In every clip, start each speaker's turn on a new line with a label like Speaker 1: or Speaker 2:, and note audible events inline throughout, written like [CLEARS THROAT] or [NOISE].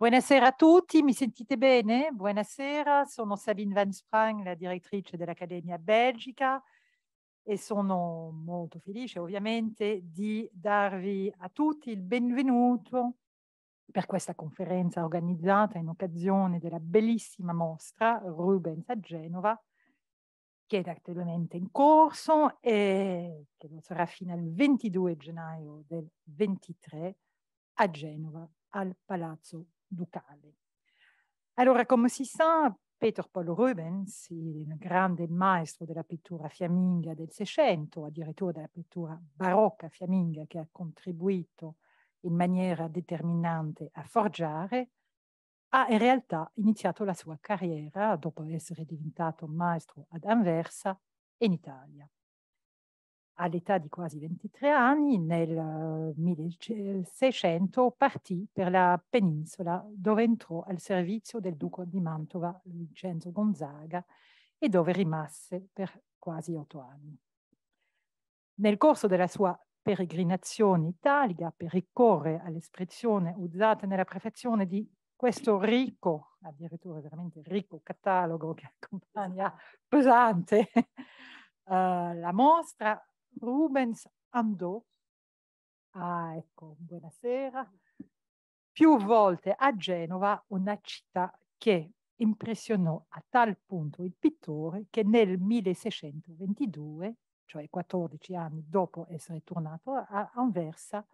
Speaker 1: Buonasera a tutti, mi sentite bene? Buonasera, sono Sabine Van Sprang, la direttrice dell'Accademia Belgica e sono molto felice ovviamente di darvi a tutti il benvenuto per questa conferenza organizzata in occasione della bellissima mostra Rubens a Genova che è attualmente in corso e che lo sarà fino al 22 gennaio del 23 a Genova al Palazzo ducale. Allora, come si sa, Peter Paul Rubens, il grande maestro della pittura fiamminga del Seicento, addirittura della pittura barocca fiamminga che ha contribuito in maniera determinante a forgiare, ha in realtà iniziato la sua carriera, dopo essere diventato maestro ad Anversa, in Italia all'età di quasi 23 anni, nel 1600 eh, partì per la penisola dove entrò al servizio del duca di Mantova Vincenzo Gonzaga e dove rimase per quasi otto anni. Nel corso della sua peregrinazione italica, per ricorrere all'espressione usata nella prefazione di questo ricco, addirittura veramente ricco catalogo che accompagna pesante uh, [LAUGHS] la mostra, Rubens andò, ah ecco, buonasera, più volte a Genova, una città che impressionò a tal punto il pittore che nel 1622, cioè 14 anni dopo essere tornato a Anversa,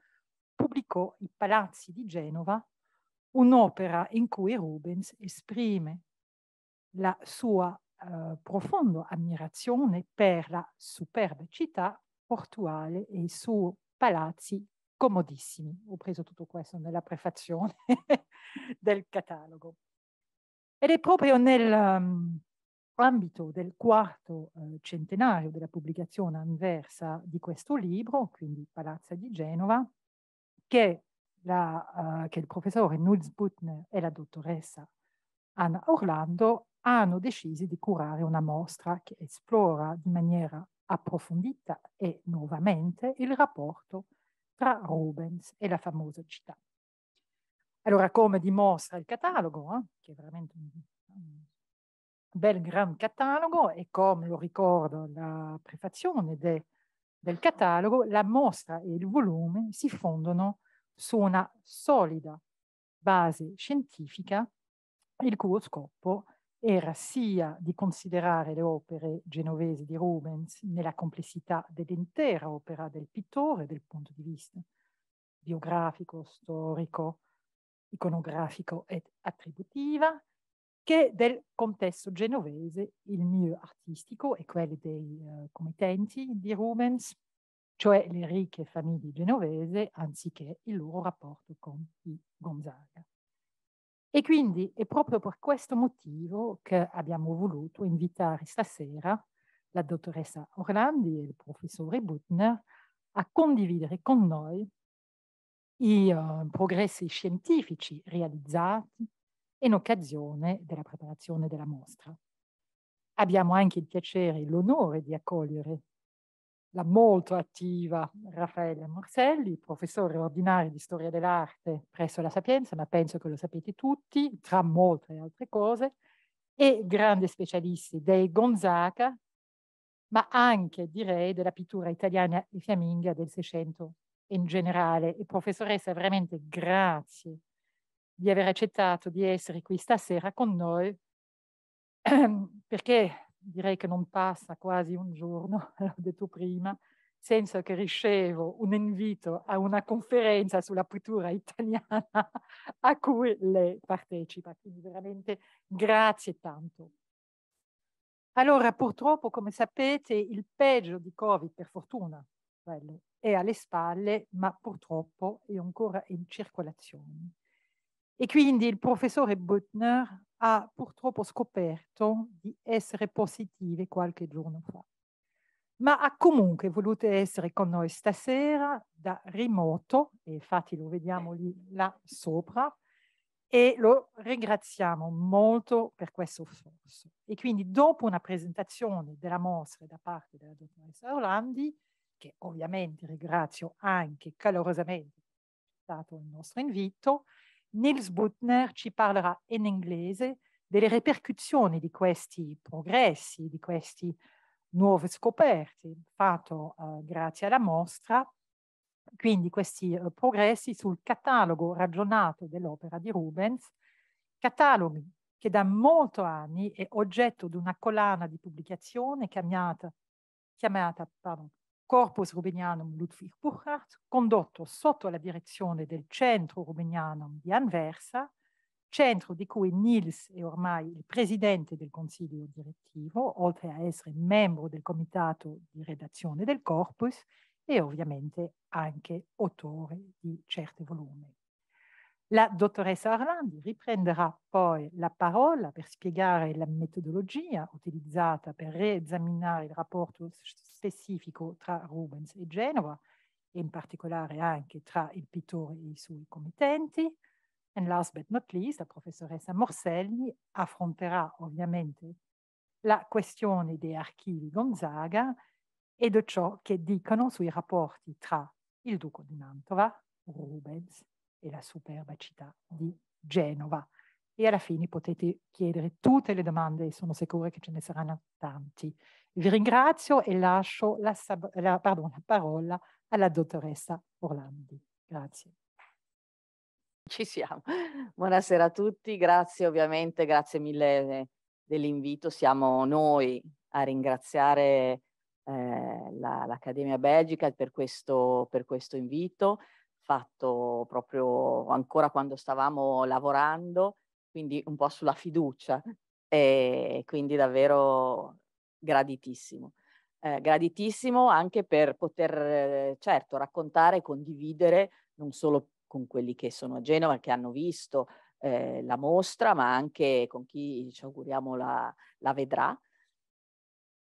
Speaker 1: pubblicò I Palazzi di Genova, un'opera in cui Rubens esprime la sua eh, profonda ammirazione per la superba città portuale e i suoi palazzi comodissimi. Ho preso tutto questo nella prefazione [LAUGHS] del catalogo. Ed è proprio nell'ambito ehm, um, del quarto uh, centenario della pubblicazione anversa di questo libro, quindi Palazzo di Genova, che, la, uh, che il professore Nils Butner e la dottoressa Anna Orlando hanno deciso di curare una mostra che esplora in maniera approfondita e nuovamente il rapporto tra Rubens e la famosa città. Allora, come dimostra il catalogo, eh, che è veramente un, bel gran catalogo, e come lo ricordo la prefazione de, del catalogo, la mostra e il volume si fondono su una solida base scientifica il cui scopo è era sia di considerare le opere genovesi di Rubens nella complessità dell'intera opera del pittore dal punto di vista biografico, storico, iconografico ed attributiva, che del contesto genovese, il mio artistico e quello dei uh, committenti di Rubens, cioè le ricche famiglie genovese, anziché il loro rapporto con i Gonzaga. E quindi è proprio per questo motivo che abbiamo voluto invitare stasera la dottoressa Orlandi e il professore Butner a condividere con noi i uh, progressi scientifici realizzati in occasione della preparazione della mostra. Abbiamo anche il piacere e l'onore di accogliere la molto attiva Raffaele Morselli, professore ordinario di storia dell'arte presso la Sapienza, ma penso che lo sapete tutti, tra molte altre cose, e grande specialista dei Gonzaga, ma anche direi della pittura italiana e fiamminga del Seicento in generale. E professoressa, veramente grazie di aver accettato di essere qui stasera con noi, [CLEARS THROAT] perché direi che non passa quasi un giorno, [LAUGHS] l'ho detto prima, senza che ricevo un invito a una conferenza sulla pittura italiana a cui lei partecipa. Quindi veramente grazie tanto. Allora, purtroppo, come sapete, il peggio di Covid, per fortuna, quello, è alle spalle, ma purtroppo è ancora in circolazione. E quindi il professore Butner ha purtroppo scoperto di essere positive qualche giorno fa, ma ha comunque voluto essere con noi stasera da remoto, e infatti lo vediamo lì là sopra, e lo ringraziamo molto per questo sforzo. E quindi dopo una presentazione della mostra da parte della dottoressa Orlandi, che ovviamente ringrazio anche calorosamente per il nostro invito, Nils Butner ci parlerà in inglese delle ripercussioni di questi progressi, di queste nuove scoperte fatte eh, grazie alla mostra. Quindi questi eh, progressi sul catalogo ragionato dell'opera di Rubens, catalogo che da molti anni è oggetto di una collana di pubblicazione chiamata, chiamata pardon, Corpus Rubenianum Ludwig Burchardt, condotto sotto la direzione del Centro Rubenianum di Anversa, centro di cui Nils è ormai il presidente del consiglio direttivo, oltre a essere membro del comitato di redazione del Corpus e ovviamente anche autore di certi volumi. La dottoressa Arlandi riprenderà poi la parola per spiegare la metodologia utilizzata per riesaminare il rapporto specifico tra Rubens e Genova, e in particolare anche tra il pittore e i suoi committenti. And last but not least, la professoressa Morselli affronterà ovviamente la questione dei archivi Gonzaga e di ciò che dicono sui rapporti tra il duco di Mantova, Rubens e la superba città di Genova. E alla fine potete chiedere tutte le domande, sono sicura che ce ne saranno tanti. Vi ringrazio e lascio la, la, pardon, la parola alla dottoressa Orlandi. Grazie. Ci
Speaker 2: siamo. Buonasera a tutti, grazie ovviamente, grazie mille dell'invito. Siamo noi a ringraziare eh, l'Accademia Belgica per questo, per questo invito fatto proprio ancora quando stavamo lavorando, quindi un po' sulla fiducia e quindi davvero graditissimo. Eh, graditissimo anche per poter, certo, raccontare e condividere non solo con quelli che sono a Genova, che hanno visto eh, la mostra, ma anche con chi ci auguriamo la, la vedrà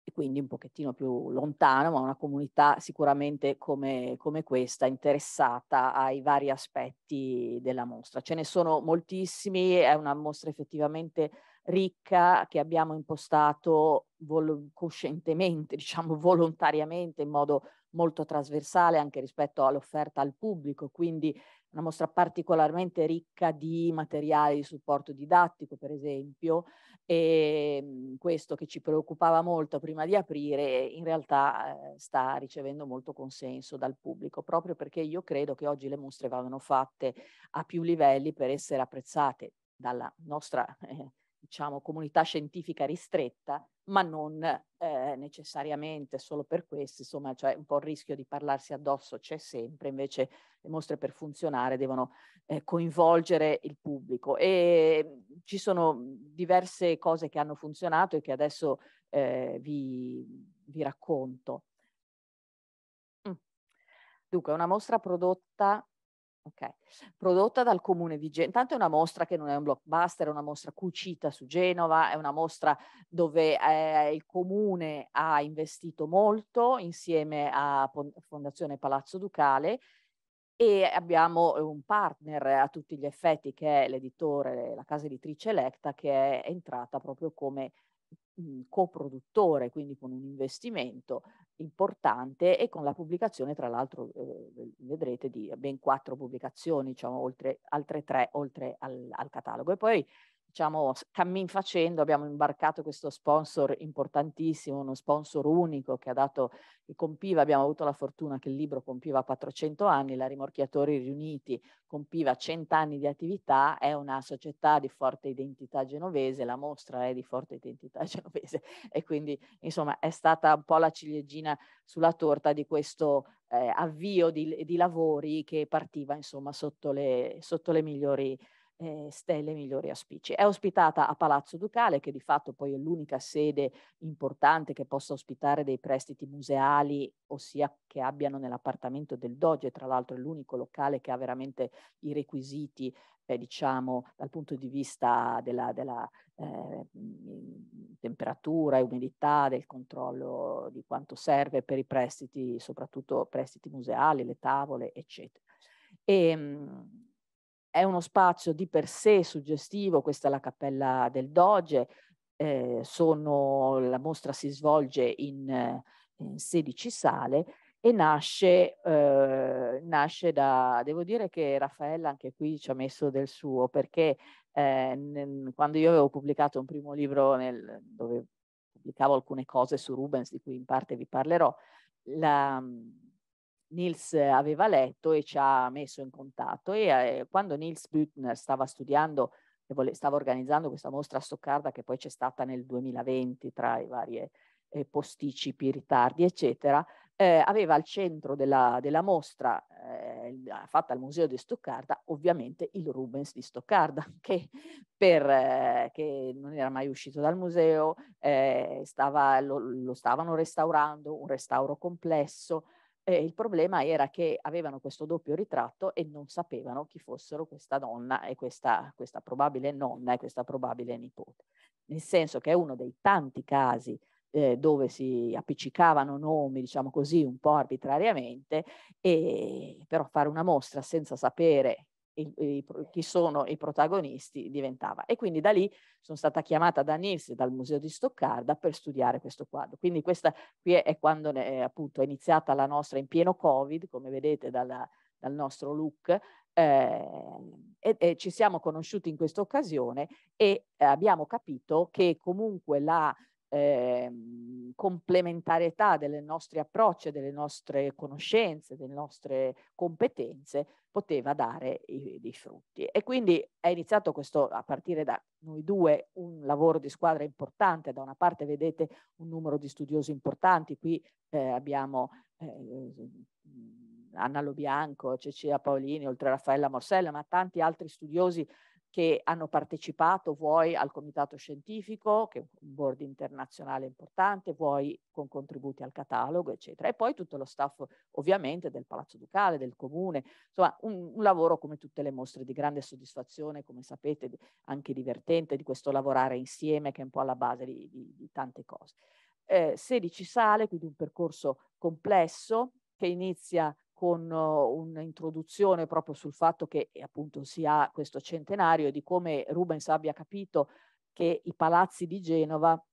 Speaker 2: e quindi un pochettino più lontano, ma una comunità sicuramente come, come, questa interessata ai vari aspetti della mostra. Ce ne sono moltissimi, è una mostra effettivamente ricca che abbiamo impostato vol- coscientemente, [LAUGHS] diciamo volontariamente, in modo molto trasversale anche rispetto all'offerta al pubblico, quindi una mostra particolarmente ricca di materiali di supporto didattico, per esempio, e ehm, questo che ci preoccupava molto prima di aprire in realtà eh, sta ricevendo molto consenso dal pubblico, proprio perché io credo che oggi le mostre vadano fatte a più livelli per essere apprezzate dalla nostra eh, diciamo, comunità scientifica ristretta, ma non eh, necessariamente solo per questo, insomma, cioè un po' il rischio di parlarsi addosso c'è sempre, invece le mostre per funzionare devono eh, coinvolgere il pubblico e mm, ci sono mm, diverse cose che hanno funzionato e che adesso eh, vi, vi racconto. Mm. Dunque, una mostra prodotta Okay. Prodotta dal comune di Genova, intanto è una mostra che non è un blockbuster, è una mostra cucita su Genova, è una mostra dove eh, il comune ha investito molto insieme a Fondazione Palazzo Ducale e abbiamo eh, un partner a tutti gli effetti che è l'editore, la casa editrice Electa che è entrata proprio come mh, coproduttore, quindi con un investimento importante e con la pubblicazione, tra l'altro eh, vedrete, di ben quattro pubblicazioni, cioè oltre, altre tre oltre al, al catalogo. E poi diciamo, cammin facendo abbiamo imbarcato questo sponsor importantissimo, uno sponsor unico che ha dato, che compiva, abbiamo avuto la fortuna che il libro compiva 400 anni, la Rimorchiatori Riuniti compiva 100 anni di attività, è una società di forte identità genovese, la mostra è di forte identità [LAUGHS] genovese e quindi insomma è stata un po' la ciliegina sulla torta di questo eh, avvio di, di, lavori che partiva insomma sotto le, sotto le migliori eh, stelle migliori aspici. È ospitata a Palazzo Ducale, che di fatto poi è l'unica sede importante che possa ospitare dei prestiti museali, ossia che abbiano nell'appartamento del Doge, tra l'altro è l'unico locale che ha veramente i requisiti eh, diciamo dal punto di vista della, della eh, mm, temperatura e umidità, del controllo di quanto serve per i prestiti, soprattutto prestiti museali, le tavole, eccetera. E, ehm, mh, è uno spazio di per sé suggestivo, questa è la cappella del Doge, eh, sono, la mostra si svolge in, in 16 sale e nasce, eh, nasce, da, devo dire che Raffaella anche qui ci ha messo del suo, perché eh, nel, quando io avevo pubblicato un primo libro nel, dove pubblicavo alcune cose su Rubens, di cui in parte vi parlerò, la, Nils aveva letto e ci ha messo in contatto e eh, quando Nils Büttner stava studiando e stava organizzando questa mostra a Stoccarda che poi c'è stata nel 2020 tra i vari eh, posticipi, ritardi eccetera, eh, aveva al centro della, della mostra eh, fatta al Museo di Stoccarda ovviamente il Rubens di Stoccarda [LAUGHS] che, per, eh, che non era mai uscito dal museo, eh, stava, lo, lo stavano restaurando, un restauro complesso, eh, il problema era che avevano questo doppio ritratto e non sapevano chi fossero questa donna e questa, questa probabile nonna e questa probabile nipote. Nel senso che è uno dei tanti casi eh, dove si appiccicavano nomi, diciamo così, un po' arbitrariamente, e però fare una mostra senza sapere i, i, chi sono i protagonisti diventava. E quindi da lì sono stata chiamata da Nils dal Museo di Stoccarda per studiare questo quadro. Quindi questa qui è, è quando è, appunto è iniziata la nostra in pieno Covid, come vedete dalla, dal nostro look, eh, e, e, ci siamo conosciuti in questa occasione e eh, abbiamo capito che comunque la, eh, complementarietà delle nostre approcce, delle nostre conoscenze, delle nostre competenze poteva dare i, dei frutti. E quindi è iniziato questo, a partire da noi due, un lavoro di squadra importante. Da una parte vedete un numero di studiosi importanti, qui eh, abbiamo eh, Anna Lo Bianco, Cecilia Paolini, oltre a Raffaella Morsella, ma tanti altri studiosi che hanno partecipato vuoi al comitato scientifico, che è un board internazionale importante, vuoi con contributi al catalogo, eccetera. E poi tutto lo staff ovviamente del Palazzo Ducale, del Comune, insomma un, un lavoro come tutte le mostre di grande soddisfazione, come sapete, anche divertente, di questo lavorare insieme che è un po' alla base di, di, di tante cose. Eh, 16 sale, quindi un percorso complesso che inizia con uhm, un'introduzione proprio sul fatto che appunto si ha questo centenario e di come Rubens abbia capito che i palazzi di Genova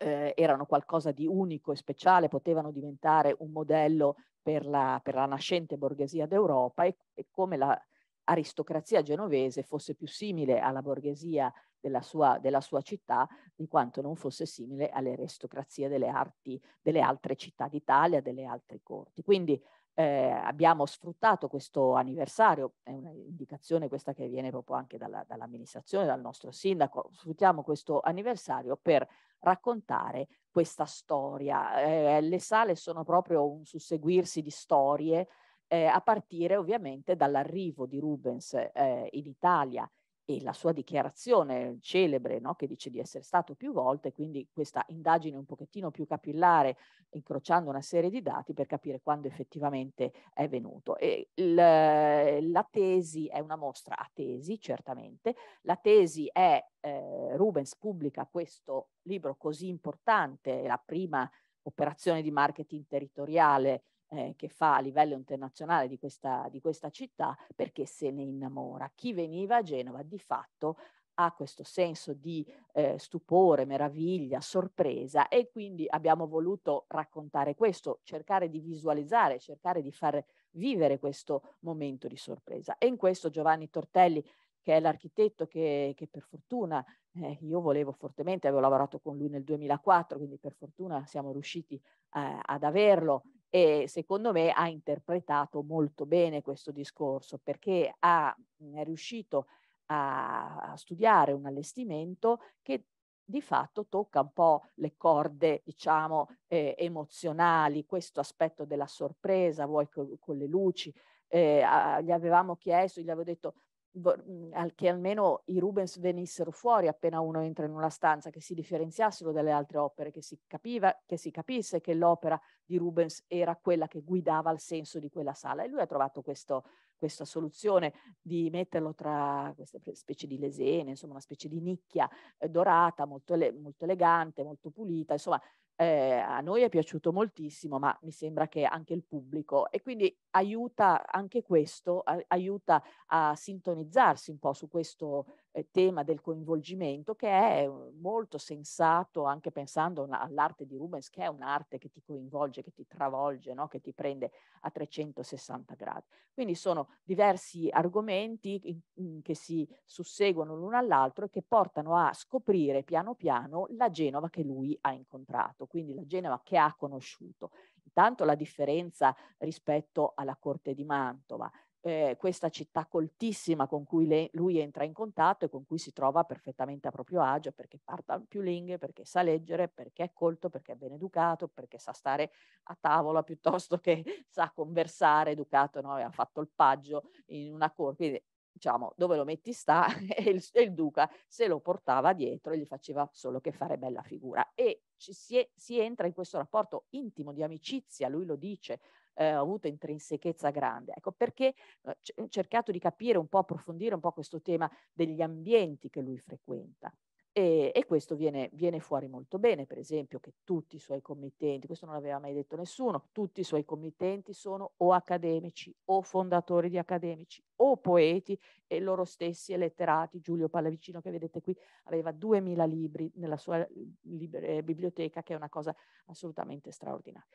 Speaker 2: eh, erano qualcosa di unico e speciale, potevano diventare un modello per la, per la nascente borghesia d'Europa e, e come l'aristocrazia la genovese fosse più simile alla borghesia della sua, della sua, città di quanto non fosse simile alle aristocrazie delle arti delle altre città d'Italia, delle altre corti. Quindi eh, abbiamo sfruttato questo anniversario, è un'indicazione questa che viene proprio anche dalla, dall'amministrazione, dal nostro sindaco, sfruttiamo questo anniversario per raccontare questa storia. Eh, le sale sono proprio un susseguirsi di storie, eh, a partire ovviamente dall'arrivo di Rubens eh, in Italia e la sua dichiarazione celebre no, che dice di essere stato più volte, quindi questa indagine un pochettino più capillare, incrociando una serie di dati per capire quando effettivamente è venuto. Il, la tesi è una mostra a tesi, certamente, la tesi è eh, Rubens pubblica questo libro così importante, la prima operazione di marketing territoriale eh, che fa a livello internazionale di questa, di questa città perché se ne innamora. Chi veniva a Genova di fatto ha questo senso di eh, stupore, meraviglia, sorpresa e quindi abbiamo voluto raccontare questo, cercare di visualizzare, cercare di far vivere questo momento di sorpresa. E in questo Giovanni Tortelli, che è l'architetto che, che per fortuna eh, io volevo fortemente, avevo lavorato con lui nel 2004, quindi per fortuna siamo riusciti eh, ad averlo e secondo me ha interpretato molto bene questo discorso perché ha, mhmm, è riuscito a, a studiare un allestimento che di fatto tocca un po' le corde, diciamo, eh, emozionali, questo aspetto della sorpresa, vuoi co- con le luci. Eh, a, gli avevamo chiesto, gli avevo detto Mhmm, che almeno i Rubens venissero fuori appena uno entra in una stanza, che si differenziassero dalle altre opere, che si, capiva, che si capisse che l'opera di Rubens era quella che guidava il senso di quella sala. E lui ha trovato questo, questa soluzione di metterlo tra queste specie di lesene, insomma una specie di nicchia eh, dorata, molto, ele molto elegante, molto pulita, insomma eh, a noi è piaciuto moltissimo, ma mi sembra che anche il pubblico. E quindi aiuta anche questo, a, aiuta a sintonizzarsi un po' su questo eh, tema del coinvolgimento che è uhm, molto sensato anche pensando all'arte di Rubens che è un'arte che ti coinvolge, che ti travolge, no? che ti prende a 360 gradi. Quindi sono diversi argomenti mhmm, che si susseguono l'uno all'altro e che portano a scoprire piano piano la Genova che lui ha incontrato, quindi la Genova che ha conosciuto. Intanto la differenza rispetto alla corte di Mantova, eh, questa città coltissima con cui le, lui entra in contatto e con cui si trova perfettamente a proprio agio perché parla più lingue, perché sa leggere, perché è colto, perché è ben educato, perché sa stare a tavola [LAUGHS] piuttosto che sa conversare, educato, no? ha fatto il paggio in una corte. diciamo, dove lo metti sta [LAUGHS] e il, il, duca se lo portava dietro e gli faceva solo che fare bella figura. E ci si, è, si entra in questo rapporto intimo di amicizia, lui lo dice eh, avuto intrinsechezza grande. Ecco perché eh, ho eh, cercato di capire un po', approfondire un po' questo tema degli ambienti che lui frequenta. E, e questo viene, viene, fuori molto bene, per esempio, che tutti i suoi committenti, questo non l'aveva mai detto nessuno, tutti i suoi committenti sono o accademici o fondatori di accademici o poeti e loro stessi letterati. Giulio Pallavicino, che vedete qui, aveva 2000 libri nella sua libra, eh, biblioteca, che è una cosa assolutamente straordinaria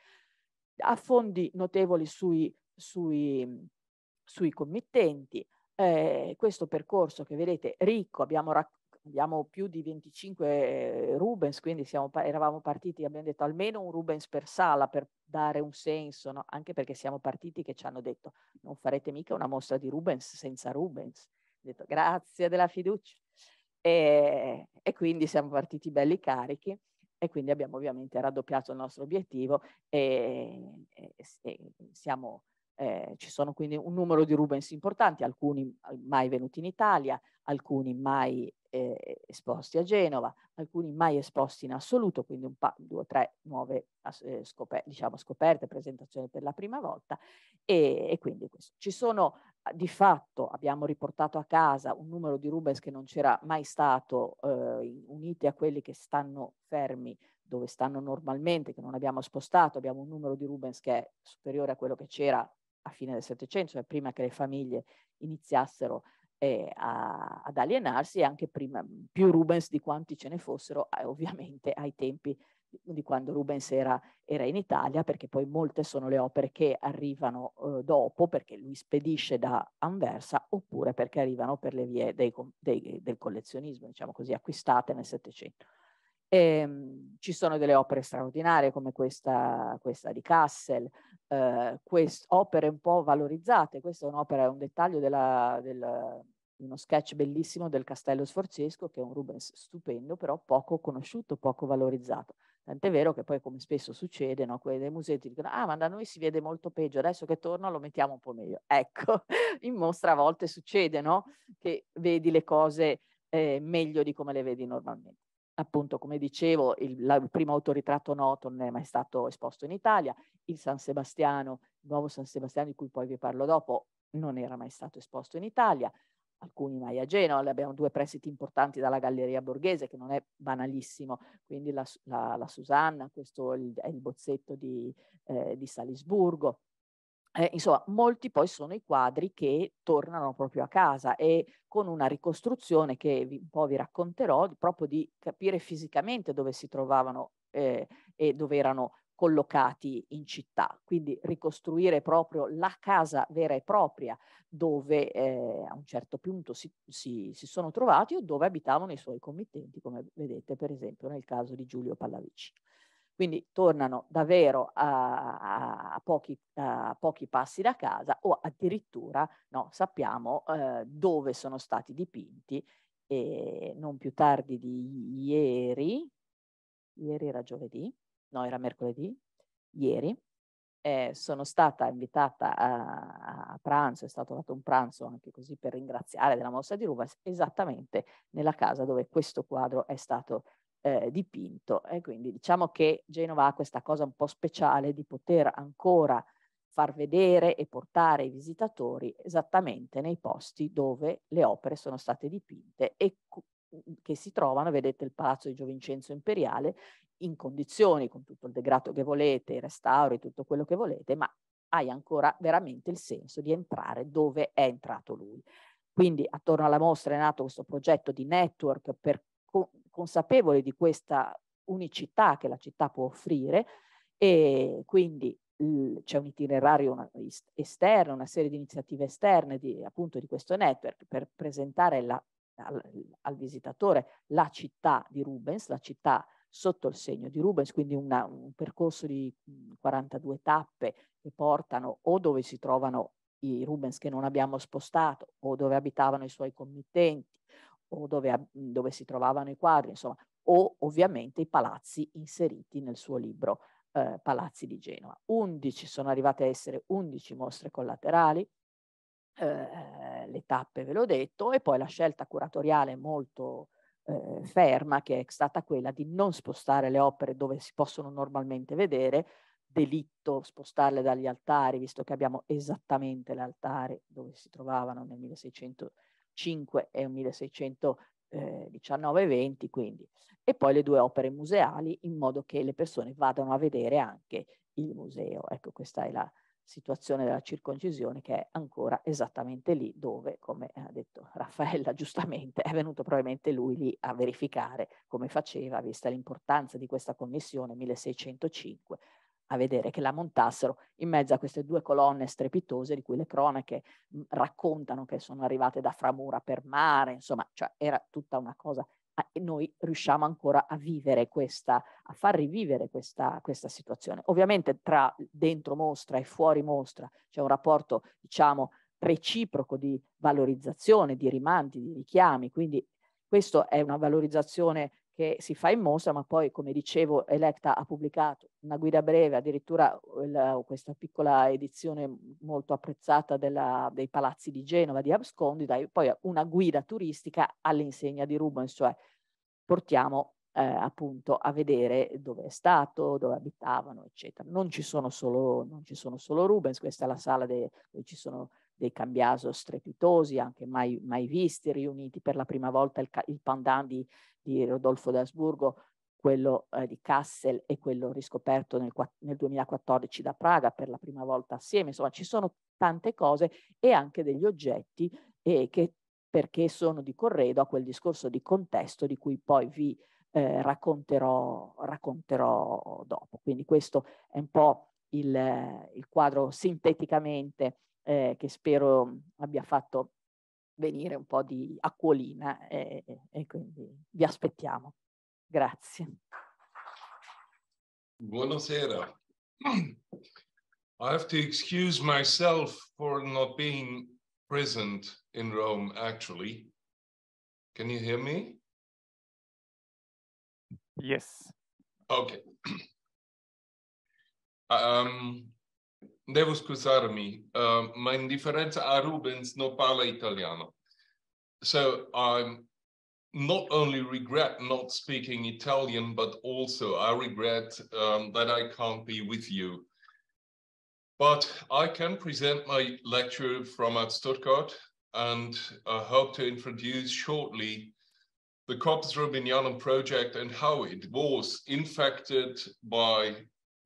Speaker 2: ha fondi notevoli sui, sui, sui committenti. Eh, questo percorso che vedete ricco, abbiamo, abbiamo più di 25 eh, Rubens, quindi siamo, eravamo partiti, abbiamo detto almeno un Rubens per sala per dare un senso, no? anche perché siamo partiti che ci hanno detto non farete mica una mostra di Rubens senza Rubens. Ho detto grazie della fiducia. E, eh, e quindi siamo partiti belli carichi e quindi abbiamo ovviamente raddoppiato il nostro obiettivo e, e, e siamo eh, ci sono quindi un numero di Rubens importanti, alcuni mai venuti in Italia, alcuni mai eh, esposti a Genova, alcuni mai esposti in assoluto, quindi un pa- due o tre nuove eh, scop- diciamo scoperte, presentazioni per la prima volta e, e quindi questo. Ci sono eh, di fatto, abbiamo riportato a casa un numero di Rubens che non c'era mai stato, eh, uniti a quelli che stanno fermi dove stanno normalmente, che non abbiamo spostato, abbiamo un numero di Rubens che è superiore a quello che c'era a fine del Settecento, cioè prima che le famiglie iniziassero eh, a, ad alienarsi e anche prima, più Rubens di quanti ce ne fossero, eh, ovviamente ai tempi di quando Rubens era, era, in Italia, perché poi molte sono le opere che arrivano eh, dopo, perché lui spedisce da Anversa, oppure perché arrivano per le vie dei, dei, del collezionismo, diciamo così, acquistate nel Settecento. E, ehm, ci sono delle opere straordinarie come questa, questa di Kassel, eh, quest, opere un po' valorizzate. Questa è un'opera, è un dettaglio della, della, uno sketch bellissimo del Castello Sforzesco, che è un Rubens stupendo, però poco conosciuto, poco valorizzato. Tant'è vero che poi, come spesso succede, no, quelli dei musei ti dicono: Ah, ma da noi si vede molto peggio, adesso che torno lo mettiamo un po' meglio. [LAUGHS] Ecco, in mostra a volte succede no? che vedi le cose eh, meglio di come le vedi normalmente appunto, come dicevo, il, la, il, primo autoritratto noto non è mai stato esposto in Italia, il San Sebastiano, il nuovo San Sebastiano di cui poi vi parlo dopo, non era mai stato esposto in Italia, alcuni mai a Genova, abbiamo due prestiti importanti dalla Galleria Borghese, che non è banalissimo, quindi la, la, la Susanna, questo è il, è il bozzetto di, eh, di Salisburgo, eh, insomma, molti poi sono i quadri che tornano proprio a casa e con una ricostruzione che vi, un po' vi racconterò, proprio di capire fisicamente dove si trovavano eh, e dove erano collocati in città, quindi ricostruire proprio la casa vera e propria dove eh, a un certo punto si, si, si, sono trovati o dove abitavano i suoi committenti, come vedete per esempio nel caso di Giulio Pallavicino quindi tornano davvero a, a, pochi, a pochi, passi da casa o addirittura no, sappiamo eh, dove sono stati dipinti e non più tardi di ieri, ieri era giovedì, no era mercoledì, ieri, eh, sono stata invitata a, a, pranzo, è stato fatto un pranzo anche così per ringraziare della mossa di Rubens, esattamente nella casa dove questo quadro è stato eh, dipinto e quindi diciamo che Genova ha questa cosa un po' speciale di poter ancora far vedere e portare i visitatori esattamente nei posti dove le opere sono state dipinte e mm, che si trovano, vedete il Palazzo di Giovincenzo Imperiale, in condizioni con tutto il degrado che volete, i restauri, tutto quello che volete, ma hai ancora veramente il senso di entrare dove è entrato lui. Quindi attorno alla mostra è nato questo progetto di network per consapevole di questa unicità che la città può offrire e quindi c'è un itinerario esterno, una serie di iniziative esterne di, appunto di questo network per presentare la, al, al, visitatore la città di Rubens, la città sotto il segno di Rubens, quindi una, un percorso di 42 mhmm, tappe che portano o dove si trovano i Rubens che non abbiamo spostato o dove abitavano i suoi committenti o dove, dove si trovavano i quadri, insomma, o ovviamente i palazzi inseriti nel suo libro eh, Palazzi di Genova. 11 sono arrivate a essere 11 mostre collaterali, eh, le tappe ve l'ho detto, e poi la scelta curatoriale molto eh, ferma che è stata quella di non spostare le opere dove si possono normalmente vedere, delitto spostarle dagli altari, visto che abbiamo esattamente l'altare dove si trovavano nel 1600 5 e 1619-20 quindi. E poi le due opere museali in modo che le persone vadano a vedere anche il museo. Ecco, questa è la situazione della circoncisione che è ancora esattamente lì dove, come ha detto Raffaella giustamente, è venuto probabilmente lui lì a verificare come faceva, vista l'importanza di questa commissione 1605, a vedere che la montassero in mezzo a queste due colonne strepitose di cui le cronache raccontano che sono arrivate da Framura per mare, insomma, cioè era tutta una cosa e noi riusciamo ancora a vivere questa, a far rivivere questa, questa situazione. Ovviamente tra dentro mostra e fuori mostra c'è un rapporto, diciamo, reciproco di valorizzazione, di rimanti, di richiami, quindi questa è una valorizzazione che si fa in mostra, ma poi, come dicevo, Electa ha pubblicato una guida breve, addirittura la, questa piccola edizione molto apprezzata della, dei palazzi di Genova, di Abscondida, e poi una guida turistica all'insegna di Rubens, cioè portiamo eh, appunto a vedere dove è stato, dove abitavano, eccetera. Non ci sono solo, ci sono solo Rubens, questa è la sala dove ci sono dei cambiaso strepitosi, anche mai, mai, visti, riuniti per la prima volta il, il pandan di, di Rodolfo d'Asburgo, quello eh, di Kassel e quello riscoperto nel, nel, 2014 da Praga per la prima volta assieme. Insomma, ci sono tante cose e anche degli oggetti eh, che perché sono di corredo a quel discorso di contesto di cui poi vi eh, racconterò, racconterò dopo. Quindi questo è un po' il, il quadro sinteticamente eh, che spero abbia fatto venire un po' di acquolina e, eh, eh, e quindi vi aspettiamo. Grazie.
Speaker 3: Buonasera. I have to excuse myself for not being present in Rome, actually. Can you hear me? Yes. Okay. [CLEARS THROAT] um, Devo scusarmi, uh, ma in differenza a Rubens non parla italiano. So I'm not only regret not speaking Italian, but also I regret um, that I can't be with you. But I can present my lecture from at Stuttgart and I hope to introduce shortly the Corpus Rubinianum project and how it was infected by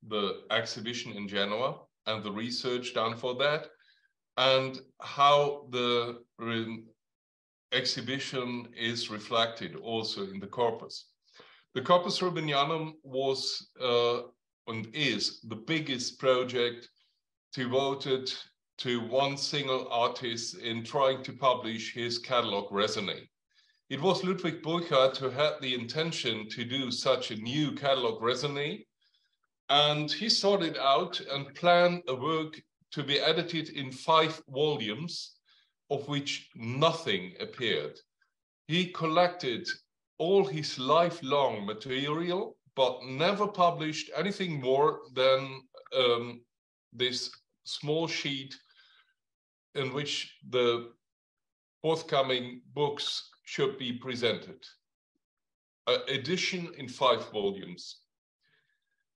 Speaker 3: the exhibition in Genoa and the research done for that, and how the exhibition is reflected also in the corpus. The Corpus Rubinianum was uh, and is the biggest project devoted to one single artist in trying to publish his catalog resume. It was Ludwig Burkhardt who had the intention to do such a new catalog resume, and he started out and planned a work to be edited in five volumes, of which nothing appeared. He collected all his lifelong material, but never published anything more than um, this small sheet in which the forthcoming books should be presented. An edition in five volumes.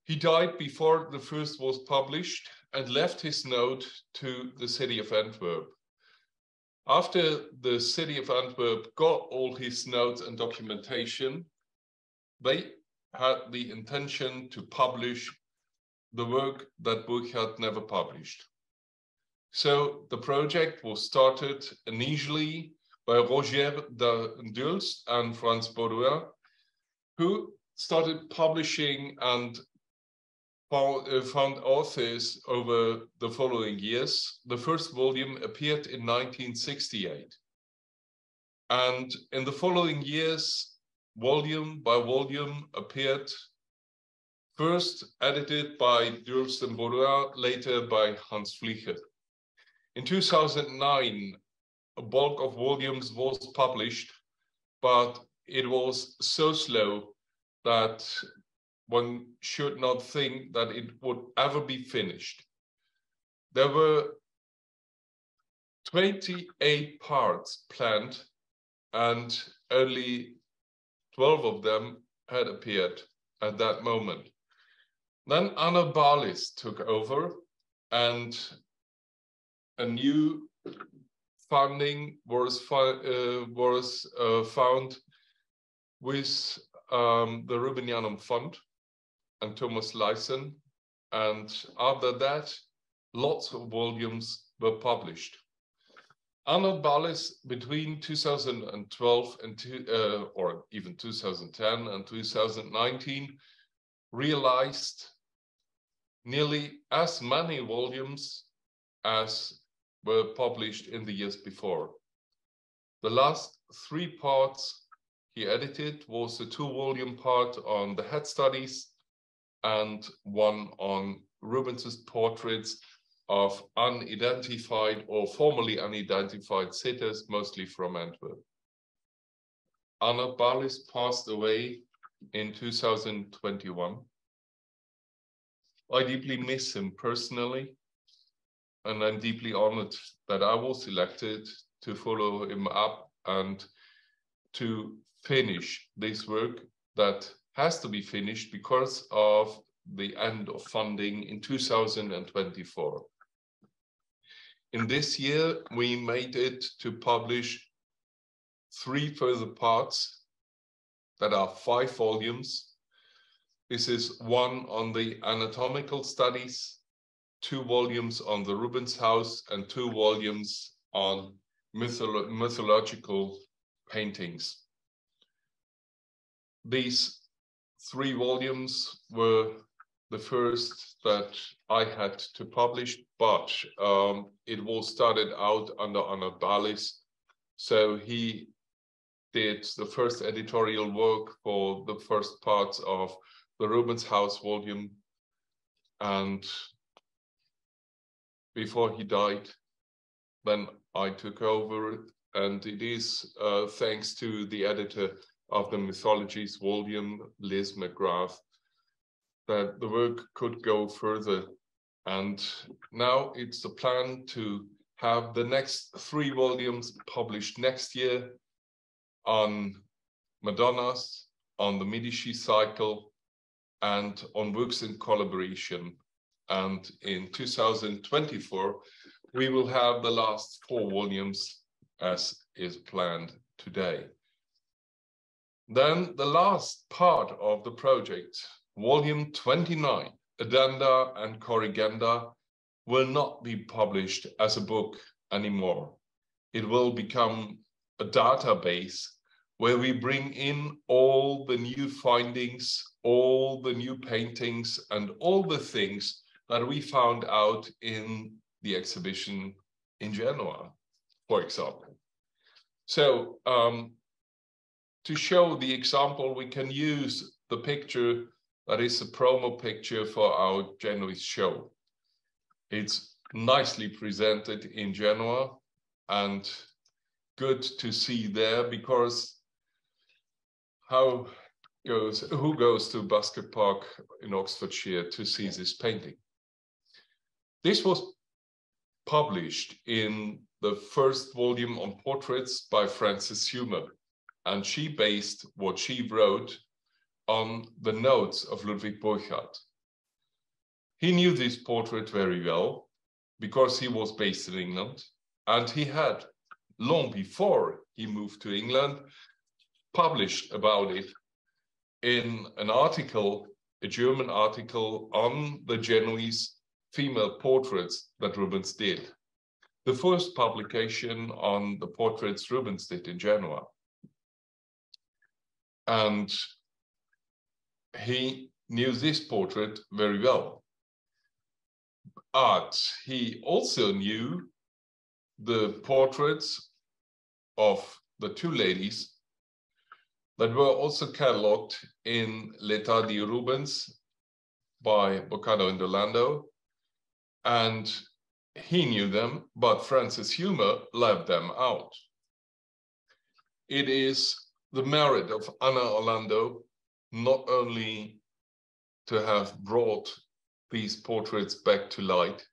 Speaker 3: He died before the first was published and left his note to the city of Antwerp. After the city of Antwerp got all his notes and documentation, they had the intention to publish the work that Burkhardt never published. So the project was started initially by Roger de Dulst and Franz Baudouin, who started publishing and uh, found authors over the following years. The first volume appeared in 1968. And in the following years, volume by volume appeared, first edited by and Baudouin, later by Hans Vlieger. In 2009, a bulk of volumes was published, but it was so slow that one should not think that it would ever be finished. There were 28 parts planned, and only 12 of them had appeared at that moment. Then Anna Balis took over, and a new funding was, uh, was uh, found with um, the Rubinianum Fund and Thomas Lyson. And after that, lots of volumes were published. Arnold Ballis, between 2012 and two, uh, or even 2010 and 2019, realized nearly as many volumes as were published in the years before. The last three parts he edited was a two-volume part on the head studies and one on Rubens's portraits of unidentified or formerly unidentified sitters, mostly from Antwerp. Anna Balis passed away in 2021. I deeply miss him personally, and I'm deeply honored that I was elected to follow him up and to finish this work that has to be finished because of the end of funding in 2024. In this year, we made it to publish three further parts that are five volumes. This is one on the anatomical studies, two volumes on the Rubens House and two volumes on mytholo mythological paintings. These three volumes were the first that I had to publish, but um, it all started out under Annabalis. So he did the first editorial work for the first parts of the Rubens House volume. And before he died, then I took over. And it is uh, thanks to the editor of the mythologies volume, Liz McGrath, that the work could go further. And now it's the plan to have the next three volumes published next year on Madonnas, on the Medici cycle, and on works in collaboration. And in 2024, we will have the last four volumes as is planned today. Then the last part of the project, volume 29, Addenda and Corrigenda, will not be published as a book anymore. It will become a database where we bring in all the new findings, all the new paintings, and all the things that we found out in the exhibition in Genoa, for example. So um, to show the example, we can use the picture that is a promo picture for our Genoese show. It's nicely presented in Genoa and good to see there because how goes who goes to Basket Park in Oxfordshire to see this painting? This was published in the first volume on portraits by Francis Humer and she based what she wrote on the notes of Ludwig Burchardt. He knew this portrait very well because he was based in England and he had, long before he moved to England, published about it in an article, a German article on the Genoese female portraits that Rubens did. The first publication on the portraits Rubens did in Genoa. And he knew this portrait very well. But he also knew the portraits of the two ladies that were also catalogued in L'Etat di Rubens by Boccardo and Orlando. And he knew them, but Francis Humer left them out. It is the merit of Anna Orlando not only to have brought these portraits back to light,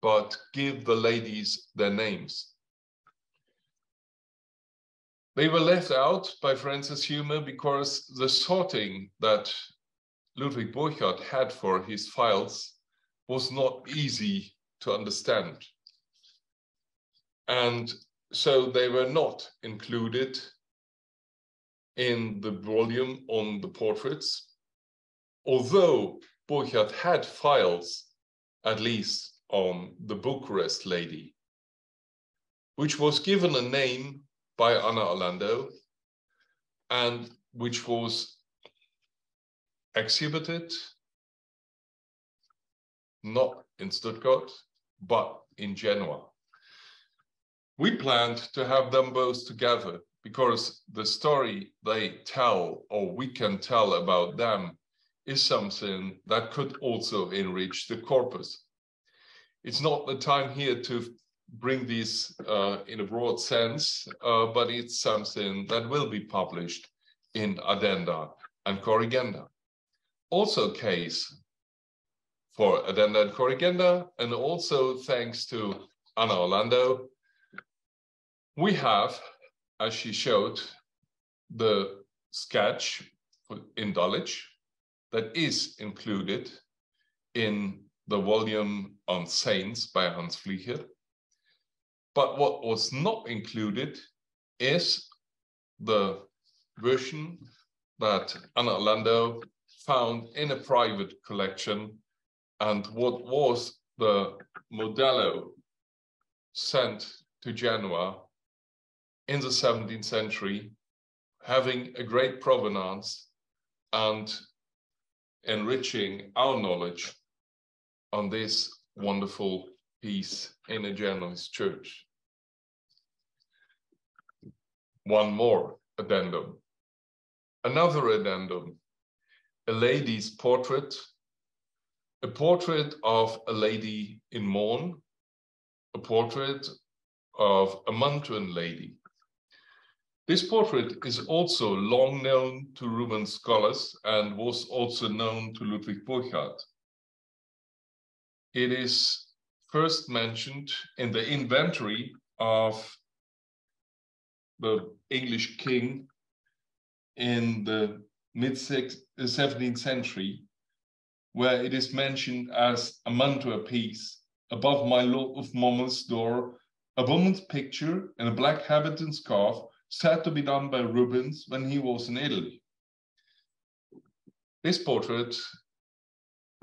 Speaker 3: but give the ladies their names. They were left out by Francis Hume because the sorting that Ludwig Burchardt had for his files was not easy to understand. And so they were not included in the volume on the portraits. Although Burchardt had files, at least on the Bucharest lady, which was given a name by Anna Orlando and which was exhibited not in Stuttgart, but in Genoa. We planned to have them both together because the story they tell or we can tell about them is something that could also enrich the corpus. It's not the time here to bring these uh, in a broad sense, uh, but it's something that will be published in addenda and corrigenda. Also case for addenda and corrigenda, and also thanks to Anna Orlando, we have as she showed the sketch in Dulwich that is included in the volume on saints by Hans Flieger. But what was not included is the version that Anna Orlando found in a private collection and what was the Modello sent to Genoa in the 17th century, having a great provenance and enriching our knowledge on this wonderful piece in a Genoese church. One more addendum. Another addendum, a lady's portrait, a portrait of a lady in mourn, a portrait of a Mantuan lady. This portrait is also long known to Roman scholars and was also known to Ludwig Burchard. It is first mentioned in the inventory of the English king in the mid 17th uh, century, where it is mentioned as a mantua piece above my Lord of Monmouth's door, a woman's picture in a black habit and scarf said to be done by Rubens when he was in Italy. This portrait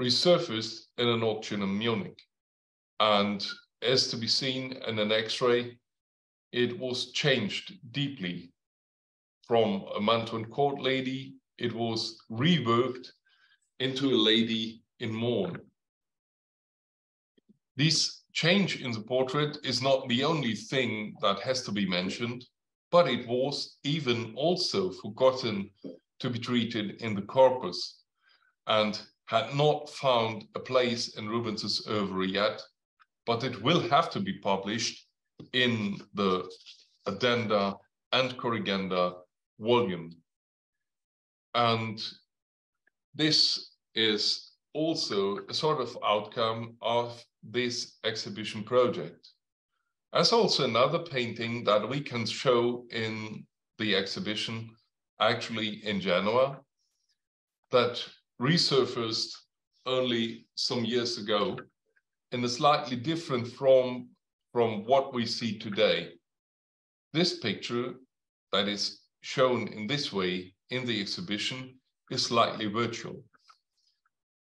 Speaker 3: resurfaced in an auction in Munich and as to be seen in an x-ray, it was changed deeply from a mantle and court lady, it was reworked into a lady in mourn. This change in the portrait is not the only thing that has to be mentioned but it was even also forgotten to be treated in the corpus and had not found a place in Rubens's oeuvre yet, but it will have to be published in the addenda and corrigenda volume. And this is also a sort of outcome of this exhibition project. That's also another painting that we can show in the exhibition, actually in Genoa, that resurfaced only some years ago in a slightly different form from what we see today. This picture that is shown in this way in the exhibition is slightly virtual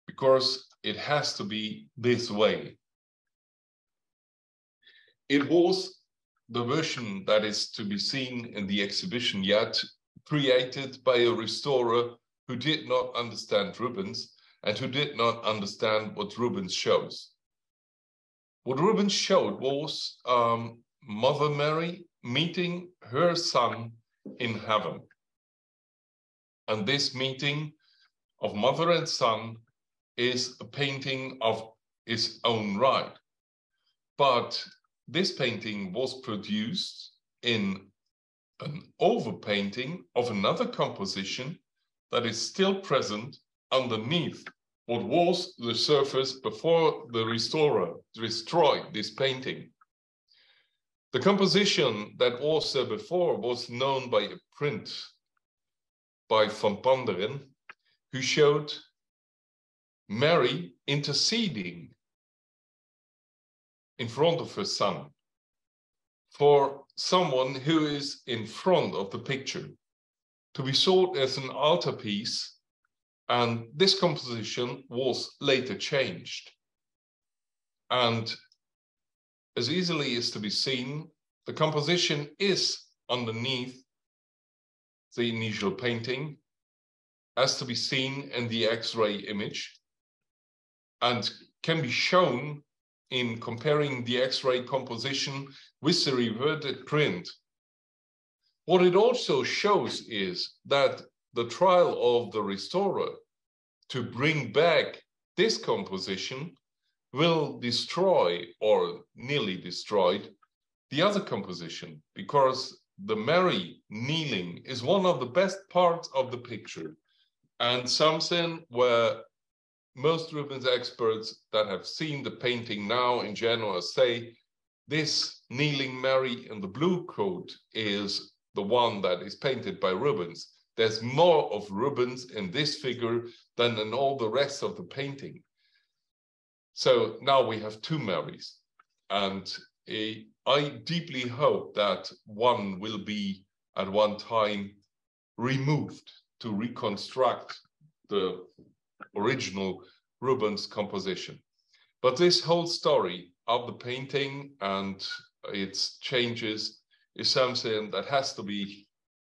Speaker 3: because it has to be this way. It was the version that is to be seen in the exhibition yet created by a restorer who did not understand Rubens and who did not understand what Rubens shows. What Rubens showed was um, Mother Mary meeting her son in heaven. And this meeting of mother and son is a painting of its own right. But this painting was produced in an overpainting of another composition that is still present underneath what was the surface before the restorer destroyed this painting. The composition that was there before was known by a print by Van Panderen, who showed Mary interceding in front of her son for someone who is in front of the picture to be sold as an altarpiece and this composition was later changed and as easily as to be seen the composition is underneath the initial painting as to be seen in the x-ray image and can be shown in comparing the X-ray composition with the reverted print. What it also shows is that the trial of the restorer to bring back this composition will destroy or nearly destroyed the other composition because the Mary kneeling is one of the best parts of the picture and something where most Rubens experts that have seen the painting now in Genoa say this kneeling Mary in the blue coat is the one that is painted by Rubens. There's more of Rubens in this figure than in all the rest of the painting. So now we have two Marys. And eh, I deeply hope that one will be at one time removed to reconstruct the original Rubens composition. But this whole story of the painting and its changes is something that has to be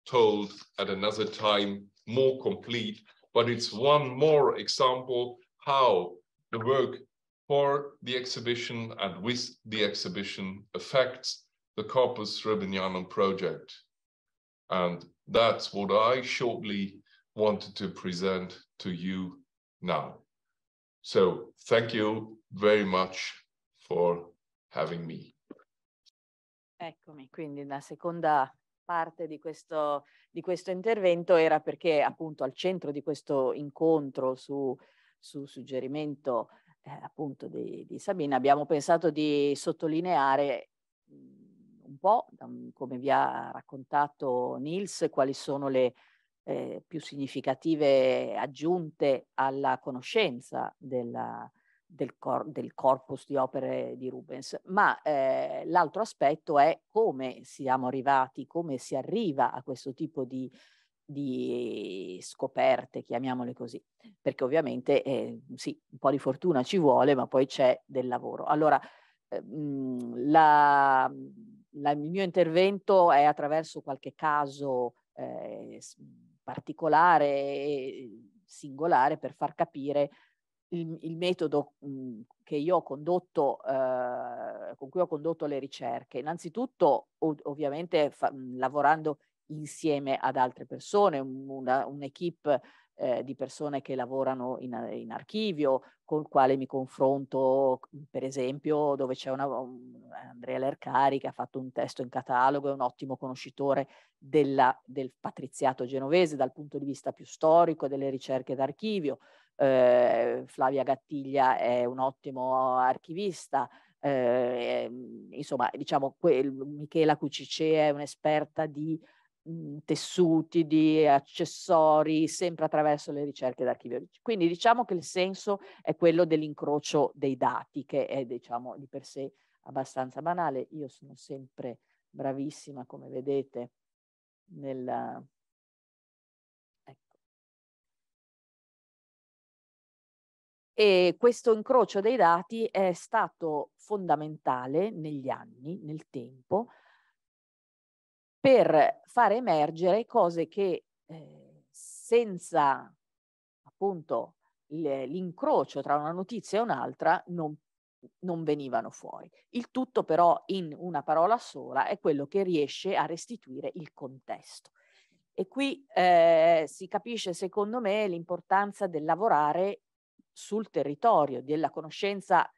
Speaker 3: told at another time, more complete. But it's one more example how the work for the exhibition and with the exhibition affects the Corpus Ribbonianum project. And that's what I shortly wanted to present to you now. So thank you very much for having me.
Speaker 2: Eccomi, quindi la seconda parte di questo, di questo intervento era perché appunto al centro di questo incontro su, su suggerimento eh, appunto di, di Sabina abbiamo pensato di sottolineare mm, un po' come vi ha raccontato Nils quali sono le, eh, più significative aggiunte alla conoscenza della, del, cor- del, corpus di opere di Rubens, ma eh, l'altro aspetto è come siamo arrivati, come si arriva a questo tipo di, di scoperte, chiamiamole così, perché ovviamente eh, sì, un po' di fortuna ci vuole, ma poi c'è del lavoro. Allora, ehm, la, la, il mio intervento è attraverso qualche caso eh, particolare e singolare per far capire il, il metodo che io ho condotto, eh, con cui ho condotto le ricerche. Innanzitutto, ovviamente, fa- lavorando insieme ad altre persone, una, un'equipe eh, di persone che lavorano in, in archivio, col quale mi confronto, per esempio, dove c'è una, un, Andrea Lercari che ha fatto un testo in catalogo, è un ottimo conoscitore della, del patriziato genovese dal punto di vista più storico, delle ricerche d'archivio. Eh, Flavia Gattiglia è un ottimo archivista. Eh, insomma, diciamo, quel, Michela Cucice è un'esperta di Mhmm, tessuti, di accessori, sempre attraverso le ricerche d'archivio. Quindi diciamo che il senso è quello dell'incrocio dei dati, che è diciamo di per sé abbastanza banale. Io sono sempre bravissima, come vedete, nella... Ecco. E questo incrocio dei dati è stato fondamentale negli anni, nel tempo, per far emergere cose che eh, senza appunto l'incrocio tra una notizia e un'altra non, non venivano fuori. Il tutto però in una parola sola è quello che riesce a restituire il contesto. E qui eh, si capisce, secondo me, l'importanza del lavorare sul territorio, della conoscenza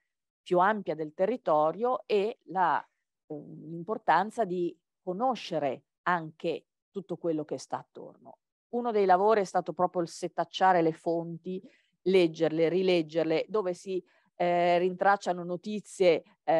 Speaker 2: più ampia del territorio e eh, l'importanza di conoscere anche tutto quello che sta attorno. Uno dei lavori è stato proprio il setacciare le fonti, leggerle, rileggerle, dove si eh, rintracciano notizie eh,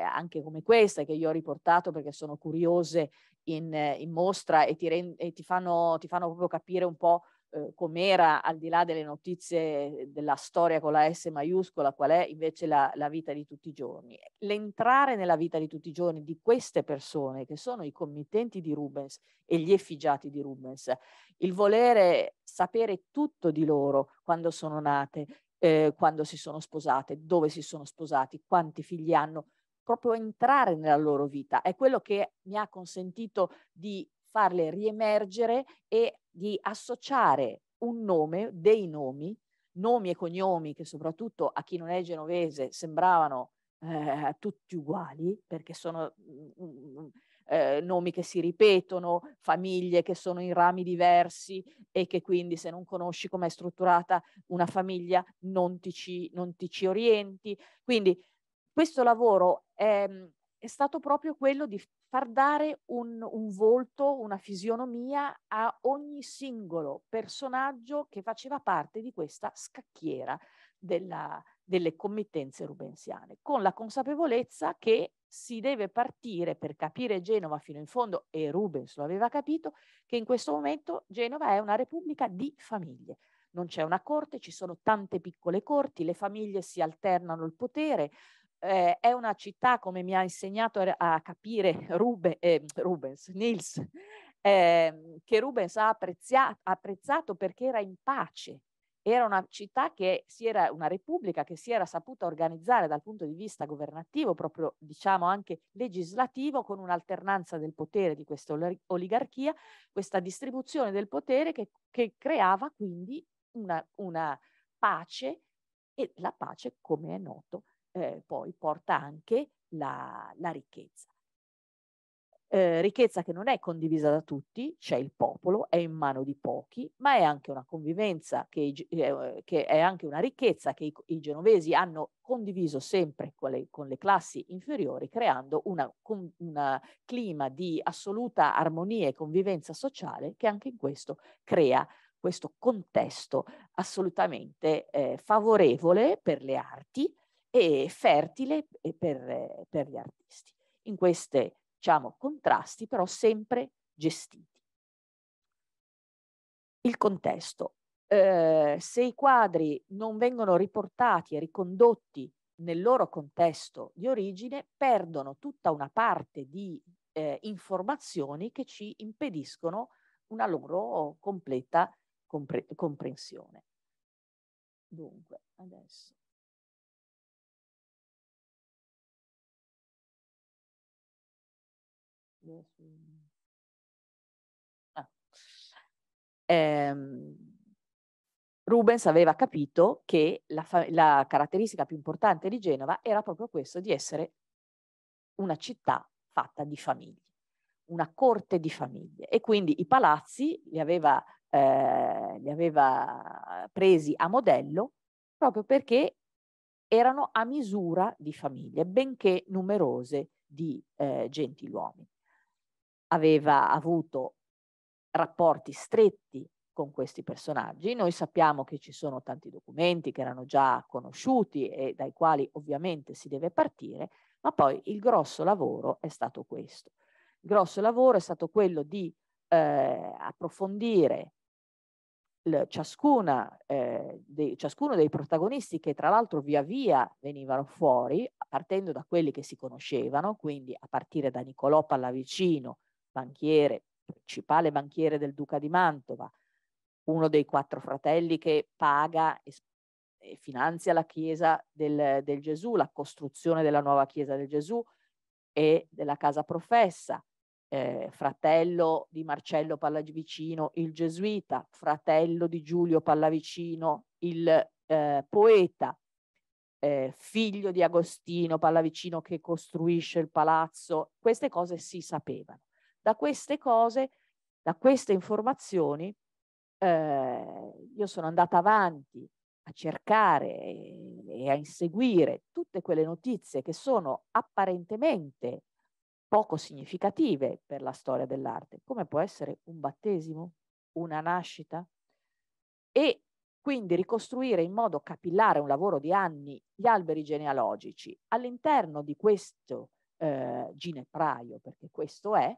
Speaker 2: anche come queste che io ho riportato perché sono curiose in, in mostra e, ti, e ti, fanno, ti fanno proprio capire un po' eh, com'era al di là delle notizie della storia con la S maiuscola, qual è invece la, la vita di tutti i giorni. L'entrare nella vita di tutti i giorni di queste persone che sono i committenti di Rubens e gli effigiati di Rubens, il volere sapere tutto di loro quando sono nate, eh, quando si sono sposate, dove si sono sposati, quanti figli hanno, proprio entrare nella loro vita. È quello che mi ha consentito di farle riemergere e di associare un nome, dei nomi, nomi e cognomi che soprattutto a chi non è genovese sembravano eh, tutti uguali, perché sono mm, mm, eh, nomi che si ripetono, famiglie che sono in rami diversi e che quindi se non conosci com'è strutturata una famiglia non ti ci, non ti ci orienti. Quindi questo lavoro è, mm, è stato proprio quello di far dare un, un volto, una fisionomia a ogni singolo personaggio che faceva parte di questa scacchiera della, delle committenze rubensiane, con la consapevolezza che si deve partire per capire Genova fino in fondo, e Rubens lo aveva capito, che in questo momento Genova è una repubblica di famiglie. Non c'è una corte, ci sono tante piccole corti, le famiglie si alternano il potere, eh, è una città, come mi ha insegnato a capire [LAUGHS] Ruben, eh, Rubens, Nils, eh, che Rubens ha apprezzia- apprezzato perché era in pace. Era una città che si era, una repubblica che si era saputa organizzare dal punto di vista governativo, proprio diciamo anche legislativo, con un'alternanza del potere di questa oligarchia, questa distribuzione del potere che, che creava quindi una, una pace e la pace, come è noto, eh, poi porta anche la, la ricchezza. Eh, ricchezza che non è condivisa da tutti, c'è il popolo, è in mano di pochi, ma è anche una convivenza, che, eh, che è anche una ricchezza che i, i genovesi hanno condiviso sempre con le, con le classi inferiori, creando un clima di assoluta armonia e convivenza sociale che anche in questo crea questo contesto assolutamente eh, favorevole per le arti e fertile per, per gli artisti. In questi diciamo, contrasti però sempre gestiti. Il contesto. Eh, se i quadri non vengono riportati e ricondotti nel loro contesto di origine, perdono tutta una parte di eh, informazioni che ci impediscono una loro completa compre comprensione. Dunque, adesso Ah. Eh, Rubens aveva capito che la, la caratteristica più importante di Genova era proprio questo, di essere una città fatta di famiglie, una corte di famiglie. E quindi i palazzi li aveva, eh, li aveva presi a modello proprio perché erano a misura di famiglie, benché numerose di eh, gentiluomini aveva avuto rapporti stretti con questi personaggi. Noi sappiamo che ci sono tanti documenti che erano già conosciuti e dai quali ovviamente si deve partire, ma poi il grosso lavoro è stato questo. Il grosso lavoro è stato quello di eh, approfondire Ciascuna, eh, de, ciascuno dei protagonisti che tra l'altro via via venivano fuori, partendo da quelli che si conoscevano, quindi a partire da Nicolò Pallavicino banchiere, principale banchiere del duca di Mantova, uno dei quattro fratelli che paga e, e finanzia la chiesa del, del Gesù, la costruzione della nuova chiesa del Gesù e della casa professa, eh, fratello di Marcello Pallavicino il gesuita, fratello di Giulio Pallavicino il eh, poeta, eh, figlio di Agostino Pallavicino che costruisce il palazzo, queste cose si sapevano. Da queste cose, da queste informazioni, eh, io sono andata avanti a cercare e a inseguire tutte quelle notizie che sono apparentemente poco significative per la storia dell'arte, come può essere un battesimo, una nascita, e quindi ricostruire in modo capillare un lavoro di anni gli alberi genealogici all'interno di questo eh, ginepraio, perché questo è,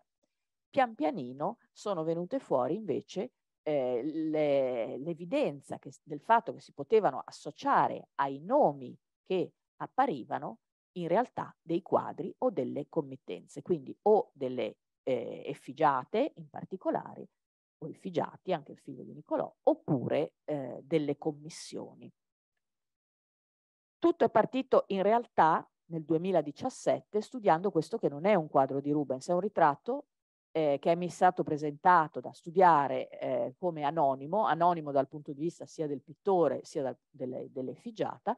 Speaker 2: pian pianino sono venute fuori invece eh, l'evidenza le, del fatto che si potevano associare ai nomi che apparivano in realtà dei quadri o delle committenze, quindi o delle eh, effigiate in particolare, o effigiati, anche il figlio di Nicolò, oppure eh, delle commissioni. Tutto è partito in realtà nel 2017 studiando questo che non è un quadro di Rubens, è un ritratto eh, che mi è stato presentato da studiare eh, come anonimo, anonimo dal punto di vista sia del pittore sia dal, delle, dell'effigiata,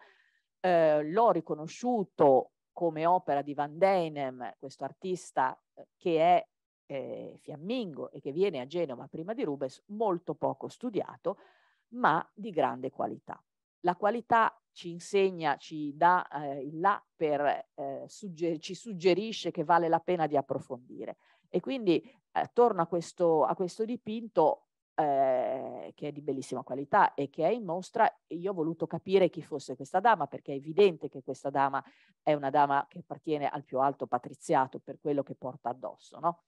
Speaker 2: eh, l'ho riconosciuto come opera di Van Denem, questo artista eh, che è eh, fiammingo e che viene a Genova prima di Rubens, molto poco studiato, ma di grande qualità. La qualità ci insegna, ci dà eh, là per, eh, sugger- ci suggerisce che vale la pena di approfondire. E quindi attorno eh, a questo, a questo dipinto eh, che è di bellissima qualità e che è in mostra, io ho voluto capire chi fosse questa dama, perché è evidente che questa dama è una dama che appartiene al più alto patriziato per quello che porta addosso. No?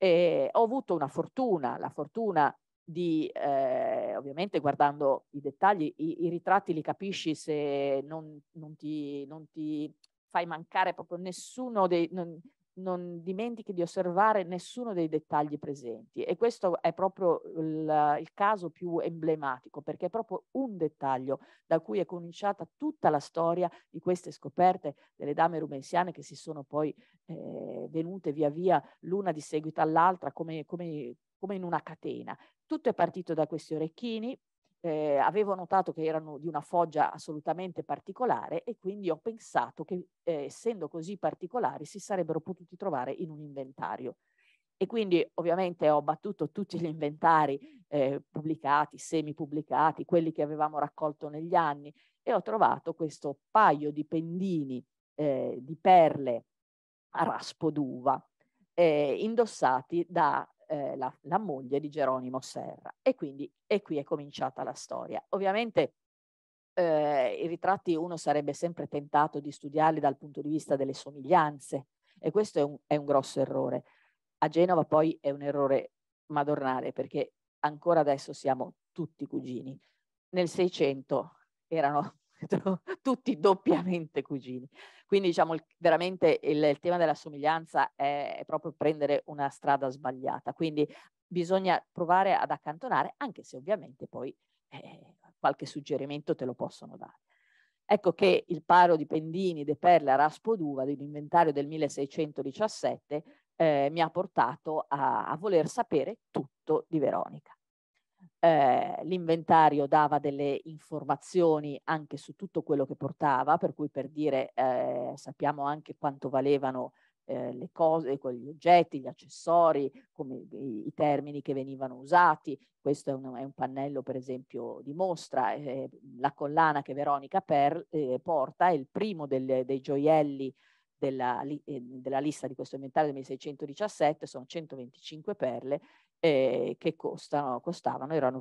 Speaker 2: ho avuto una fortuna, la fortuna di, eh, ovviamente guardando i dettagli, i, i ritratti li capisci se non, non, ti, non ti fai mancare proprio nessuno dei, non, non dimentichi di osservare nessuno dei dettagli presenti e questo è proprio il, il, caso più emblematico perché è proprio un dettaglio da cui è cominciata tutta la storia di queste scoperte delle dame rumensiane che si sono poi eh, venute via via l'una di seguito all'altra come, come, come in una catena. Tutto è partito da questi orecchini, eh, avevo notato che erano di una foggia assolutamente particolare e quindi ho pensato che eh, essendo così particolari si sarebbero potuti trovare in un inventario. E quindi ovviamente ho battuto tutti gli inventari eh, pubblicati, semi pubblicati, quelli che avevamo raccolto negli anni e ho trovato questo paio di pendini eh, di perle a raspo d'uva eh, indossati da eh, la, la, moglie di Geronimo Serra. E quindi e qui è cominciata la storia. Ovviamente eh, i ritratti uno sarebbe sempre tentato di studiarli dal punto di vista delle somiglianze e questo è un, è un grosso errore. A Genova poi è un errore madornale perché ancora adesso siamo tutti cugini. Nel Seicento erano [LAUGHS] tutti doppiamente cugini. Quindi diciamo veramente il, il, tema della somiglianza è, è proprio prendere una strada sbagliata, quindi bisogna provare ad accantonare anche se ovviamente poi eh, qualche suggerimento te lo possono dare. Ecco che il paro di Pendini, De perle, Raspo d'Uva dell'inventario del 1617 eh, mi ha portato a, a voler sapere tutto di Veronica eh, l'inventario dava delle informazioni anche su tutto quello che portava, per cui per dire eh, sappiamo anche quanto valevano eh, le cose, gli oggetti, gli accessori, come, i, i, termini che venivano usati. Questo è un, è un pannello, per esempio, di mostra. Eh, la collana che Veronica per, eh, porta è il primo del, dei gioielli della, eh, della, lista di questo inventario del 1617, sono 125 perle eh, che costano, costavano, erano,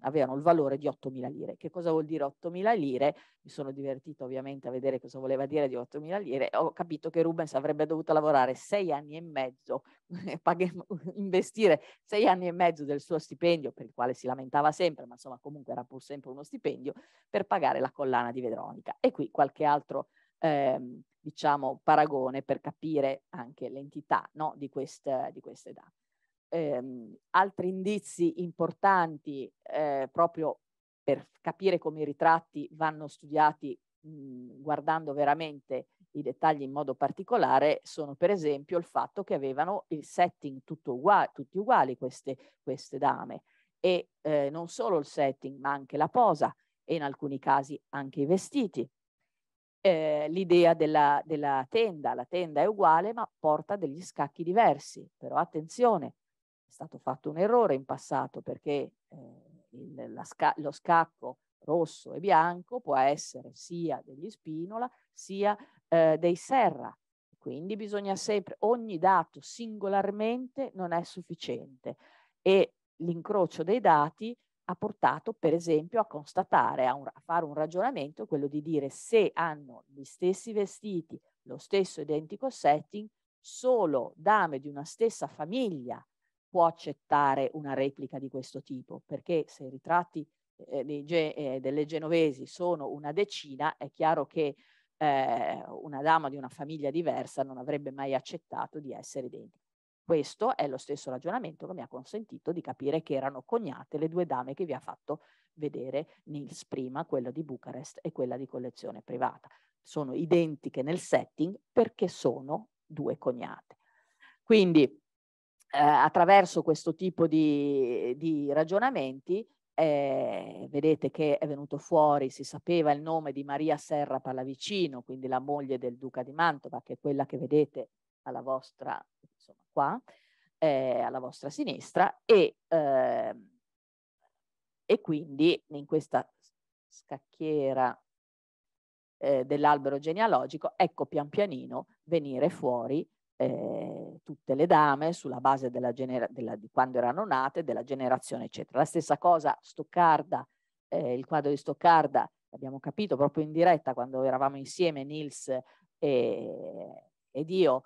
Speaker 2: avevano il valore di 8.000 lire. Che cosa vuol dire 8.000 lire? Mi sono divertito ovviamente a vedere cosa voleva dire di 8.000 lire. Ho capito che Rubens avrebbe dovuto lavorare sei anni e mezzo, [LAUGHS] [LAUGHS] investire sei anni e mezzo del suo stipendio, per il quale si lamentava sempre, ma insomma comunque era pur sempre uno stipendio, per pagare la collana di Veronica. E qui qualche altro... Ehm, diciamo paragone per capire anche l'entità no, di, quest, di queste date ehm, altri indizi importanti eh, proprio per capire come i ritratti vanno studiati
Speaker 1: mh,
Speaker 2: guardando veramente i dettagli in modo particolare sono per esempio il fatto che avevano il setting tutto uguale, tutti uguali queste, queste dame e eh, non solo il setting ma anche la posa e in alcuni casi anche i vestiti. Eh, l'idea della, della tenda, la tenda è uguale ma porta degli scacchi diversi, però attenzione è stato fatto un errore in passato perché eh, il, sca lo scacco rosso e bianco può essere sia degli spinola sia eh, dei serra. Quindi bisogna sempre, ogni dato singolarmente non è sufficiente e l'incrocio dei dati ha portato per esempio a constatare, a, un, a fare un ragionamento, quello di dire se hanno gli stessi vestiti, lo stesso identico setting, solo dame di una stessa famiglia può accettare una replica di questo tipo, perché se i ritratti eh, ge eh, delle genovesi sono una decina, è chiaro che eh, una dama di una famiglia diversa non avrebbe mai accettato di essere identica. Questo è lo stesso ragionamento che mi ha consentito di capire che erano cognate le due dame che vi ha fatto vedere Nils prima, quella di Bucarest e quella di collezione privata. Sono identiche nel setting perché sono due cognate. Quindi eh, attraverso questo tipo di, di ragionamenti eh, vedete che è venuto fuori, si sapeva il nome di Maria Serra Pallavicino, quindi la moglie del duca di Mantova, che è quella che vedete alla vostra, insomma, qua, eh, alla vostra sinistra, e, eh, e, quindi in questa scacchiera eh, dell'albero genealogico, ecco pian pianino venire fuori eh, tutte le dame sulla base della della, di quando erano nate, della generazione, eccetera. La stessa cosa, Stoccarda, eh, il quadro di Stoccarda, l'abbiamo capito proprio in diretta quando eravamo insieme Nils e, ed io,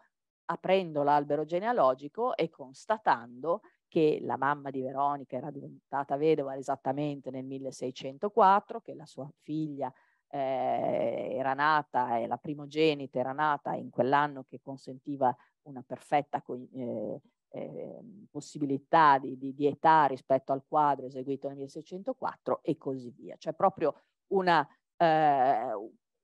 Speaker 2: aprendo l'albero genealogico e constatando che la mamma di Veronica era diventata vedova esattamente nel 1604, che la sua figlia eh, era nata, eh, la primogenita era nata in quell'anno che consentiva una perfetta eh, ehm, possibilità di, di, di, età rispetto al quadro eseguito nel 1604 e così via. Cioè proprio una, eh,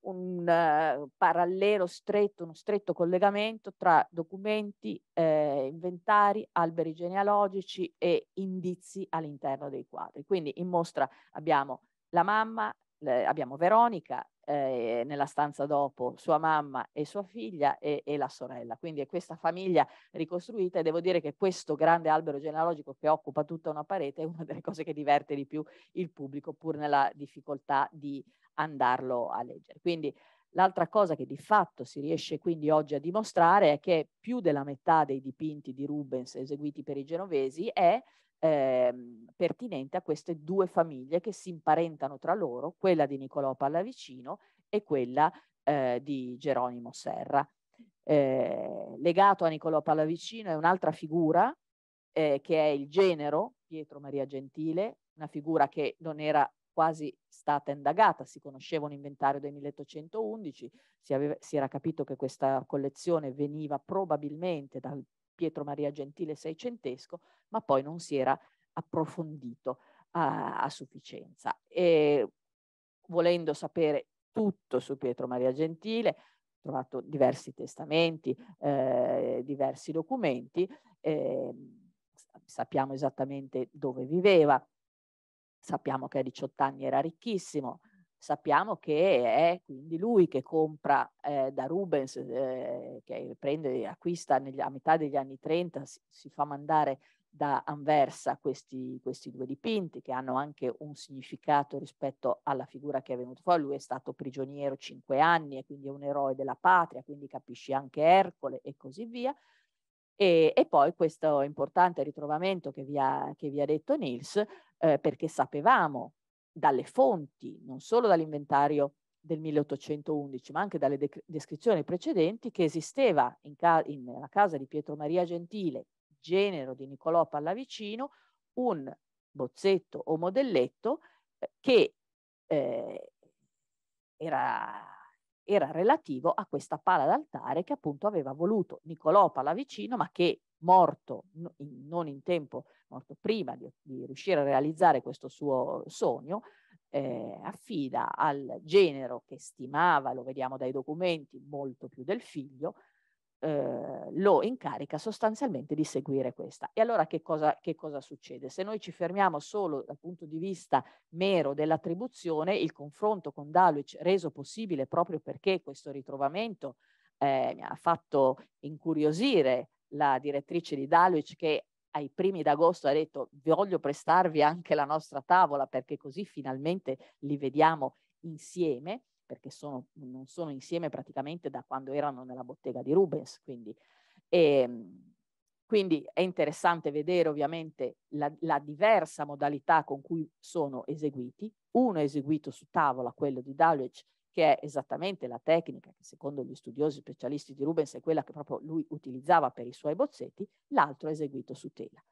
Speaker 2: un eh, parallelo stretto, uno stretto collegamento tra documenti, eh, inventari, alberi genealogici e indizi all'interno dei quadri. Quindi in mostra abbiamo la mamma, eh, abbiamo Veronica, eh, nella stanza dopo sua mamma e sua figlia e, e, la sorella. Quindi è questa famiglia ricostruita e devo dire che questo grande albero genealogico che occupa tutta una parete è una delle cose che diverte di più il pubblico pur nella difficoltà di andarlo a leggere. Quindi l'altra cosa che di fatto si riesce quindi oggi a dimostrare è che più della metà dei dipinti di Rubens eseguiti per i genovesi è ehm, pertinente a queste due famiglie che si imparentano tra loro, quella di Niccolò Pallavicino e quella eh, di Geronimo Serra. Eh, legato a Niccolò Pallavicino è un'altra figura eh, che è il genero Pietro Maria Gentile, una figura che non era quasi stata indagata, si conosceva un inventario del 1811, si, aveva, si era capito che questa collezione veniva probabilmente dal Pietro Maria Gentile seicentesco, ma poi non si era approfondito a, a sufficienza. E volendo sapere tutto su Pietro Maria Gentile, ho trovato diversi testamenti, eh, diversi documenti, eh, sappiamo esattamente dove viveva, sappiamo che a 18 anni era ricchissimo, sappiamo che è quindi lui che compra eh, da Rubens, eh, che prende, acquista negli, a metà degli anni 30, si, si fa mandare da Anversa questi, questi, due dipinti che hanno anche un significato rispetto alla figura che è venuta fuori. Lui è stato prigioniero cinque anni e quindi è un eroe della patria, quindi capisci anche Ercole e così via. E, e poi questo importante ritrovamento che vi ha, che vi ha detto Nils, eh, perché sapevamo dalle fonti, non solo dall'inventario del 1811, ma anche dalle de- descrizioni precedenti, che esisteva in ca- in, nella casa di Pietro Maria Gentile, genero di Niccolò Pallavicino, un bozzetto o modelletto eh, che eh, era, era relativo a questa pala d'altare che appunto aveva voluto Niccolò Pallavicino, ma che morto in, non in tempo, morto prima di, di, riuscire a realizzare questo suo sogno, eh, affida al genero che stimava, lo vediamo dai documenti, molto più del figlio, eh, lo incarica sostanzialmente di seguire questa. E allora che cosa, che cosa succede? Se noi ci fermiamo solo dal punto di vista mero dell'attribuzione, il confronto con Dalwich reso possibile proprio perché questo ritrovamento eh, mi ha fatto incuriosire la direttrice di Dalwich che ai primi d'agosto ha detto voglio prestarvi anche la nostra tavola perché così finalmente li vediamo insieme, perché sono, non sono insieme praticamente da quando erano nella bottega di Rubens. Quindi, e, ehm, quindi è interessante vedere ovviamente la, la diversa modalità con cui sono eseguiti. Uno è eseguito su tavola, quello di Dalwich, che è esattamente la tecnica che secondo gli studiosi specialisti di Rubens è quella che proprio lui utilizzava per i suoi bozzetti, l'altro è eseguito su tela.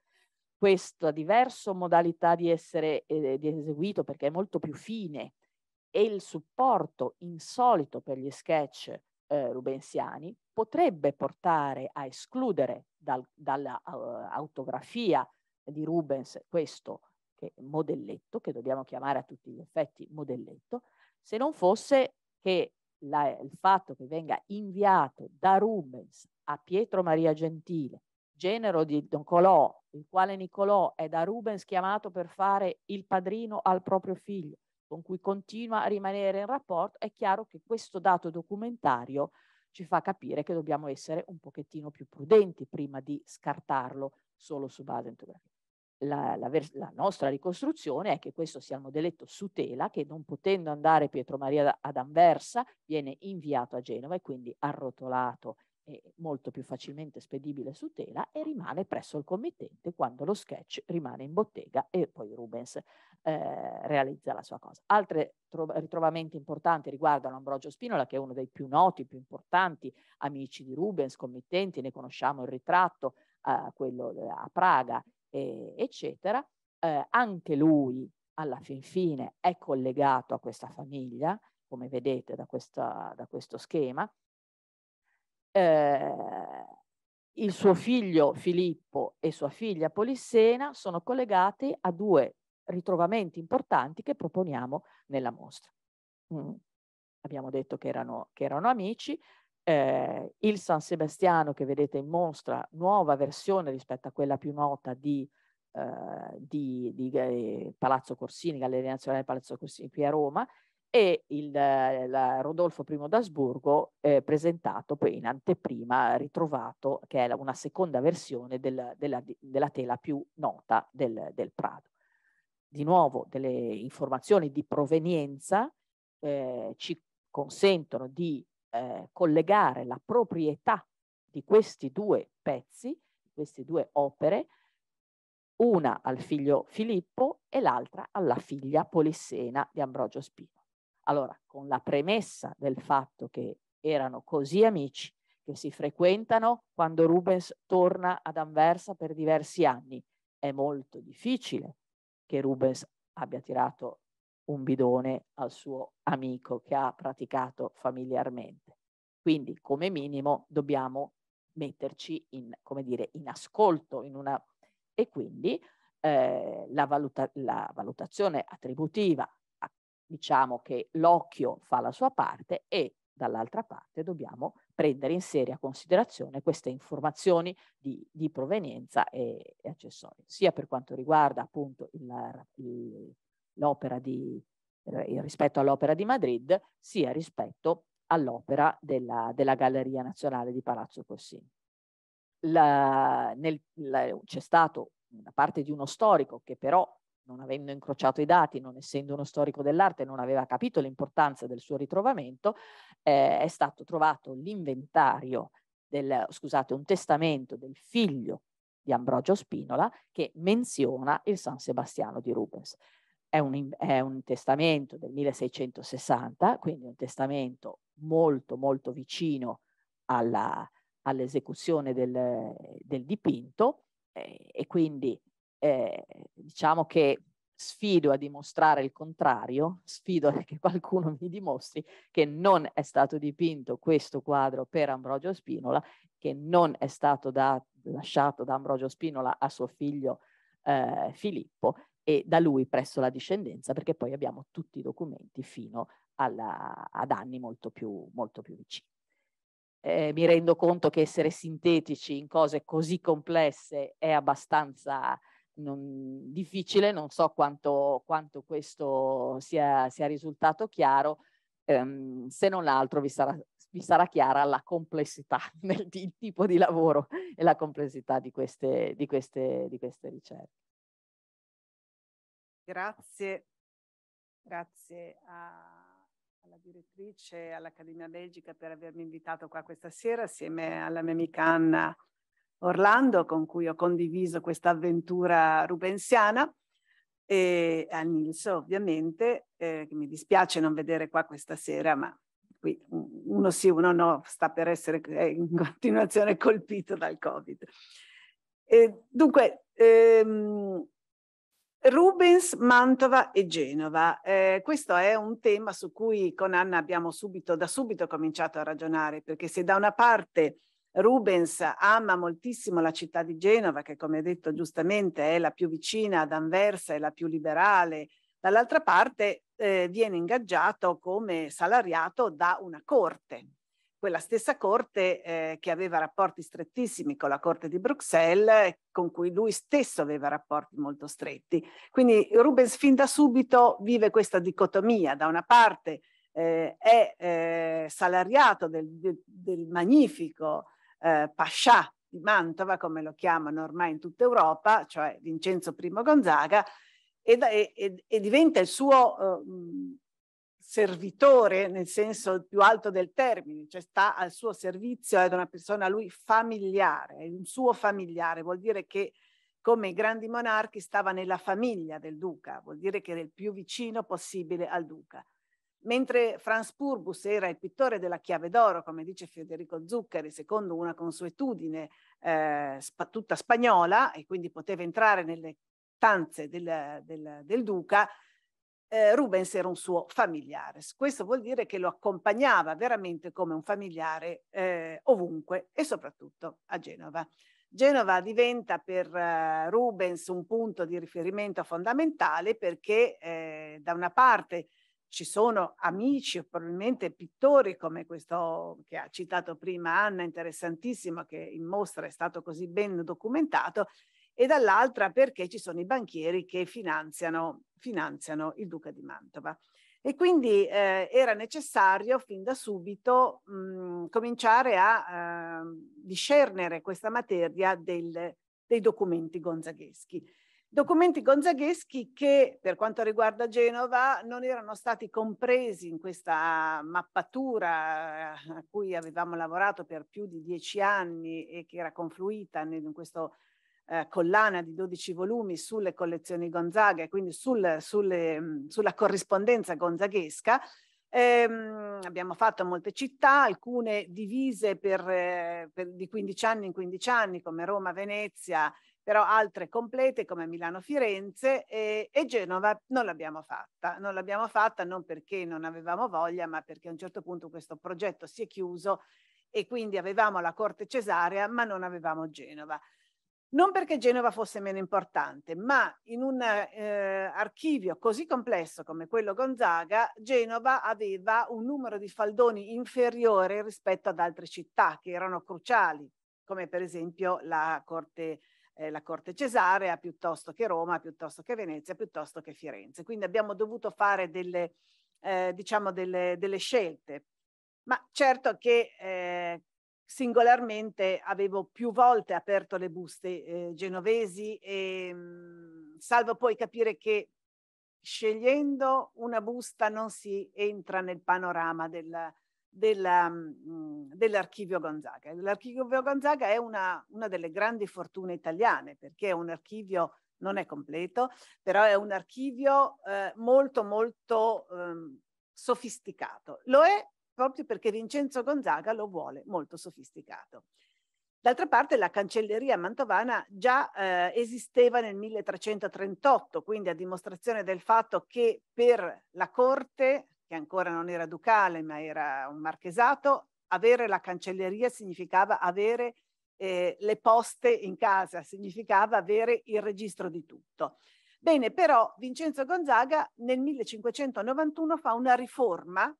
Speaker 2: Questa diversa modalità di essere eh, di eseguito perché è molto più fine e il supporto insolito per gli sketch eh, rubensiani potrebbe portare a escludere dal, dall'autografia eh, di Rubens questo che modelletto, che dobbiamo chiamare a tutti gli effetti modelletto, se non fosse che la, il fatto che venga inviato da Rubens a Pietro Maria Gentile, genero di Don Colò, il quale Nicolò è da Rubens chiamato per fare il padrino al proprio figlio, con cui continua a rimanere in rapporto, è chiaro che questo dato documentario ci fa capire che dobbiamo essere un pochettino più prudenti prima di scartarlo solo su base entografica la, la, la, nostra ricostruzione è che questo sia il modelletto su tela che non potendo andare Pietro Maria ad Anversa viene inviato a Genova e quindi arrotolato e molto più facilmente spedibile su tela e rimane presso il committente quando lo sketch rimane in bottega e poi Rubens eh, realizza la sua cosa. Altri ritrovamenti importanti riguardano Ambrogio Spinola che è uno dei più noti, più importanti amici di Rubens, committenti, ne conosciamo il ritratto, eh, quello eh, a Praga eh, eccetera, eh, anche lui alla fin fine è collegato a questa famiglia, come vedete da, questa, da questo schema. Eh, il suo figlio Filippo e sua figlia Polissena sono collegati a due ritrovamenti importanti che proponiamo nella mostra. Mm. Abbiamo detto che erano, che erano amici, eh, il San Sebastiano che vedete in mostra, nuova versione rispetto a quella più nota di, eh, di, di eh, Palazzo Corsini, Galleria Nazionale Palazzo Corsini qui a Roma, e il eh, la Rodolfo I d'Asburgo eh, presentato poi in anteprima, ritrovato, che è una seconda versione del, della, della, tela più nota del, del Prado. Di nuovo delle informazioni di provenienza eh, ci consentono di eh, collegare la proprietà di questi due pezzi, di queste due opere, una al figlio Filippo e l'altra alla figlia Polissena di Ambrogio Spino. Allora, con la premessa del fatto che erano così amici, che si frequentano quando Rubens torna ad Anversa per diversi anni, è molto difficile che Rubens abbia tirato un bidone al suo amico che ha praticato familiarmente. Quindi come minimo dobbiamo metterci in, come dire, in ascolto in una... e quindi eh, la, valuta... la valutazione attributiva, diciamo che l'occhio fa la sua parte e dall'altra parte dobbiamo prendere in seria considerazione queste informazioni di, di provenienza e, e accessorie, sia per quanto riguarda appunto il, il di, rispetto all'opera di Madrid, sia rispetto all'opera della, della, Galleria Nazionale di Palazzo Corsini. c'è stato una parte di uno storico che però, non avendo incrociato i dati, non essendo uno storico dell'arte, non aveva capito l'importanza del suo ritrovamento, eh, è stato trovato l'inventario del, scusate, un testamento del figlio di Ambrogio Spinola che menziona il San Sebastiano di Rubens è un, è un testamento del 1660, quindi un testamento molto molto vicino alla, all'esecuzione del, del, dipinto eh, e quindi eh, diciamo che sfido a dimostrare il contrario, sfido a che qualcuno mi dimostri che non è stato dipinto questo quadro per Ambrogio Spinola, che non è stato da, lasciato da Ambrogio Spinola a suo figlio eh, Filippo e da lui presso la discendenza, perché poi abbiamo tutti i documenti fino alla, ad anni molto più, molto più vicini. Eh, mi rendo conto che essere sintetici in cose così complesse è abbastanza non, difficile, non so quanto, quanto questo sia, sia, risultato chiaro, ehm, se non altro vi sarà, vi sarà chiara la complessità [LAUGHS] del tipo di lavoro e la complessità di queste, di queste, di queste ricerche
Speaker 4: grazie, grazie a, alla direttrice e all'Accademia Belgica per avermi invitato qua questa sera assieme alla mia amica Anna Orlando con cui ho condiviso questa avventura rubensiana e a Nils ovviamente, eh, che mi dispiace non vedere qua questa sera, ma qui uno sì, uno no, sta per essere in continuazione colpito dal Covid. E dunque, ehm, Rubens, Mantova e Genova. Eh, questo è un tema su cui con Anna abbiamo subito, da subito cominciato a ragionare, perché se da una parte Rubens ama moltissimo la città di Genova, che come detto giustamente è la più vicina ad Anversa, e la più liberale, dall'altra parte eh, viene ingaggiato come salariato da una corte, quella stessa corte eh, che aveva rapporti strettissimi con la corte di Bruxelles, con cui lui stesso aveva rapporti molto stretti. Quindi Rubens fin da subito vive questa dicotomia, da una parte eh, è eh, salariato del, del, del magnifico eh, Pascià di Mantova, come lo chiamano ormai in tutta Europa, cioè Vincenzo I Gonzaga, e, e, e diventa il suo eh, servitore nel senso più alto del termine, cioè sta al suo servizio, è una persona a lui familiare, è un suo familiare, vuol dire che come i grandi monarchi stava nella famiglia del duca, vuol dire che era il più vicino possibile al duca. Mentre Franz Purbus era il pittore della chiave d'oro, come dice Federico Zuccari, secondo una consuetudine eh, tutta spagnola, e quindi poteva entrare nelle stanze del, del, del duca, eh, Rubens era un suo familiare. Questo vuol dire che lo accompagnava veramente come un familiare eh, ovunque e soprattutto a Genova. Genova diventa per eh, Rubens un punto di riferimento fondamentale perché eh, da una parte ci sono amici o probabilmente pittori come questo che ha citato prima Anna, interessantissimo, che in mostra è stato così ben documentato, e dall'altra perché ci sono i banchieri che finanziano, finanziano il Duca di Mantova. E quindi eh, era necessario fin da subito mh, mm, cominciare a eh, discernere questa materia del, dei documenti gonzagheschi. Documenti gonzagheschi che per quanto riguarda Genova non erano stati compresi in questa mappatura eh, a cui avevamo lavorato per più di dieci anni e che era confluita in questo eh, collana di 12 volumi sulle collezioni Gonzaga e quindi sul, sulle, sulla corrispondenza gonzaghesca. Ehm, abbiamo fatto molte città, alcune divise per, eh, per di 15 anni in 15 anni come Roma, Venezia, però altre complete come Milano-Firenze e, e, Genova non l'abbiamo fatta. Non l'abbiamo fatta non perché non avevamo voglia, ma perché a un certo punto questo progetto si è chiuso e quindi avevamo la corte cesarea, ma non avevamo Genova. Non perché Genova fosse meno importante, ma in un eh, archivio così complesso come quello Gonzaga, Genova aveva un numero di faldoni inferiore rispetto ad altre città che erano cruciali, come per esempio la corte, eh, la corte Cesarea, piuttosto che Roma, piuttosto che Venezia, piuttosto che Firenze. Quindi abbiamo dovuto fare delle, eh, diciamo delle, delle scelte. Ma certo che eh, singolarmente avevo più volte aperto le buste eh, genovesi, e, ehm, mh, salvo poi capire che scegliendo una busta non si entra nel panorama della, della, mm, mh, dell'archivio Gonzaga. L'archivio Gonzaga è una, una, delle grandi fortune italiane perché è un archivio non è completo, però è un archivio eh, molto molto ehm, sofisticato. Lo è proprio perché Vincenzo Gonzaga lo vuole molto sofisticato. D'altra parte la cancelleria mantovana già eh, esisteva nel 1338, quindi a dimostrazione del fatto che per la corte, che ancora non era ducale ma era un marchesato, avere la cancelleria significava avere eh, le poste in casa, significava avere il registro di tutto. Bene, però Vincenzo Gonzaga nel 1591 fa una riforma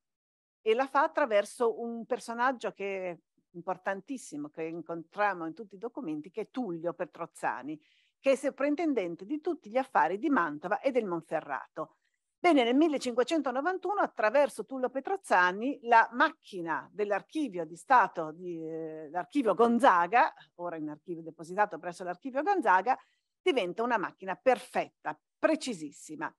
Speaker 4: e la fa attraverso un personaggio che è importantissimo, che incontriamo in tutti i documenti, che è Tullio Petrozzani, che è soprintendente di tutti gli affari di Mantova e del Monferrato. Bene, nel 1591 attraverso Tullio Petrozzani la macchina dell'archivio di Stato, eh, l'archivio Gonzaga, ora in archivio depositato presso l'archivio Gonzaga, diventa una macchina perfetta, precisissima.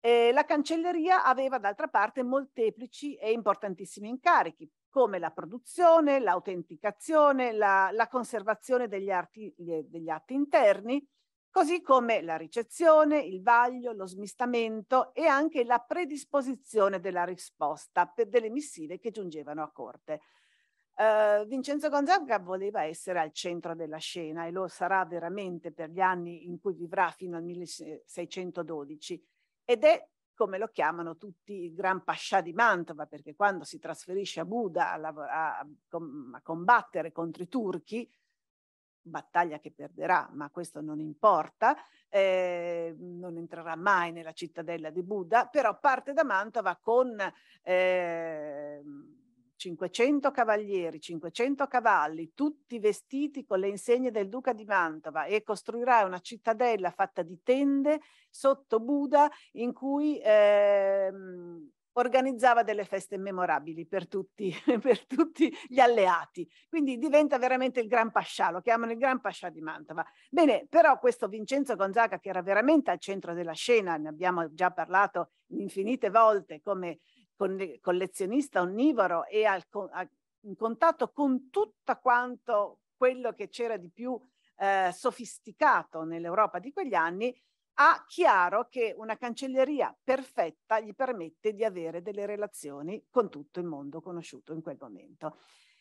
Speaker 4: Eh, la cancelleria aveva d'altra parte molteplici e importantissimi incarichi, come la produzione, l'autenticazione, la, la conservazione degli, arti, degli atti interni, così come la ricezione, il vaglio, lo smistamento e anche la predisposizione della risposta per delle missive che giungevano a corte. Uh, Vincenzo Gonzaga voleva essere al centro della scena e lo sarà veramente per gli anni in cui vivrà fino al 1612 ed è come lo chiamano tutti il Gran Pascià di Mantova, perché quando si trasferisce a Buda a, a, a combattere contro i turchi, battaglia che perderà, ma questo non importa, eh, non entrerà mai nella cittadella di Buda, però parte da Mantova con eh, 500 cavalieri, 500 cavalli, tutti vestiti con le insegne del duca di Mantova e costruirà una cittadella fatta di tende sotto Buda in cui eh, organizzava delle feste memorabili per tutti, [LAUGHS] per tutti, gli alleati. Quindi diventa veramente il Gran Pascià, lo chiamano il Gran Pascià di Mantova. Bene, però questo Vincenzo Gonzaga, che era veramente al centro della scena, ne abbiamo già parlato infinite volte, come con, collezionista onnivoro e al, a, in contatto con tutto quanto quello che c'era di più eh, sofisticato nell'Europa di quegli anni, ha chiaro che una cancelleria perfetta gli permette di avere delle relazioni con tutto il mondo conosciuto in quel momento.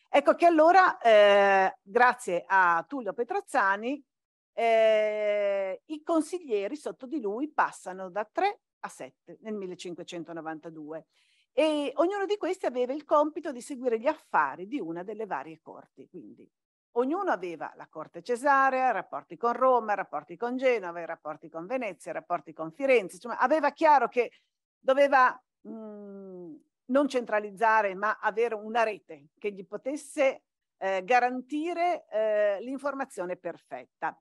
Speaker 4: Ecco che allora, eh, grazie a Tullio Petrozzani, eh, i consiglieri sotto di lui passano da 3 a 7 nel 1592 e ognuno di questi aveva il compito di seguire gli affari di una delle varie corti. Quindi ognuno aveva la corte cesarea, rapporti con Roma, rapporti con Genova, rapporti con Venezia, rapporti con Firenze, insomma aveva chiaro che doveva mh, mm, non centralizzare ma avere una rete che gli potesse eh, garantire eh, l'informazione perfetta.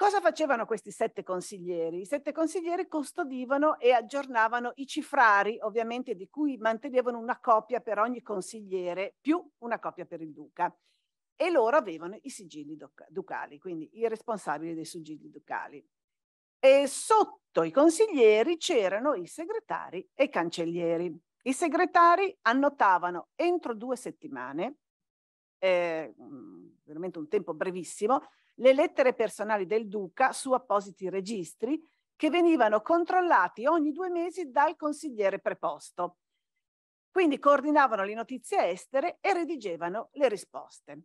Speaker 4: Cosa facevano questi sette consiglieri? I sette consiglieri custodivano e aggiornavano i cifrari, ovviamente, di cui mantenevano una copia per ogni consigliere, più una copia per il duca. E loro avevano i sigilli ducali, quindi i responsabili dei sigilli ducali. E sotto i consiglieri c'erano i segretari e i cancellieri. I segretari annotavano entro due settimane, eh, mm, veramente un tempo brevissimo, le lettere personali del duca su appositi registri che venivano controllati ogni due mesi dal consigliere preposto. Quindi coordinavano le notizie estere e redigevano le risposte.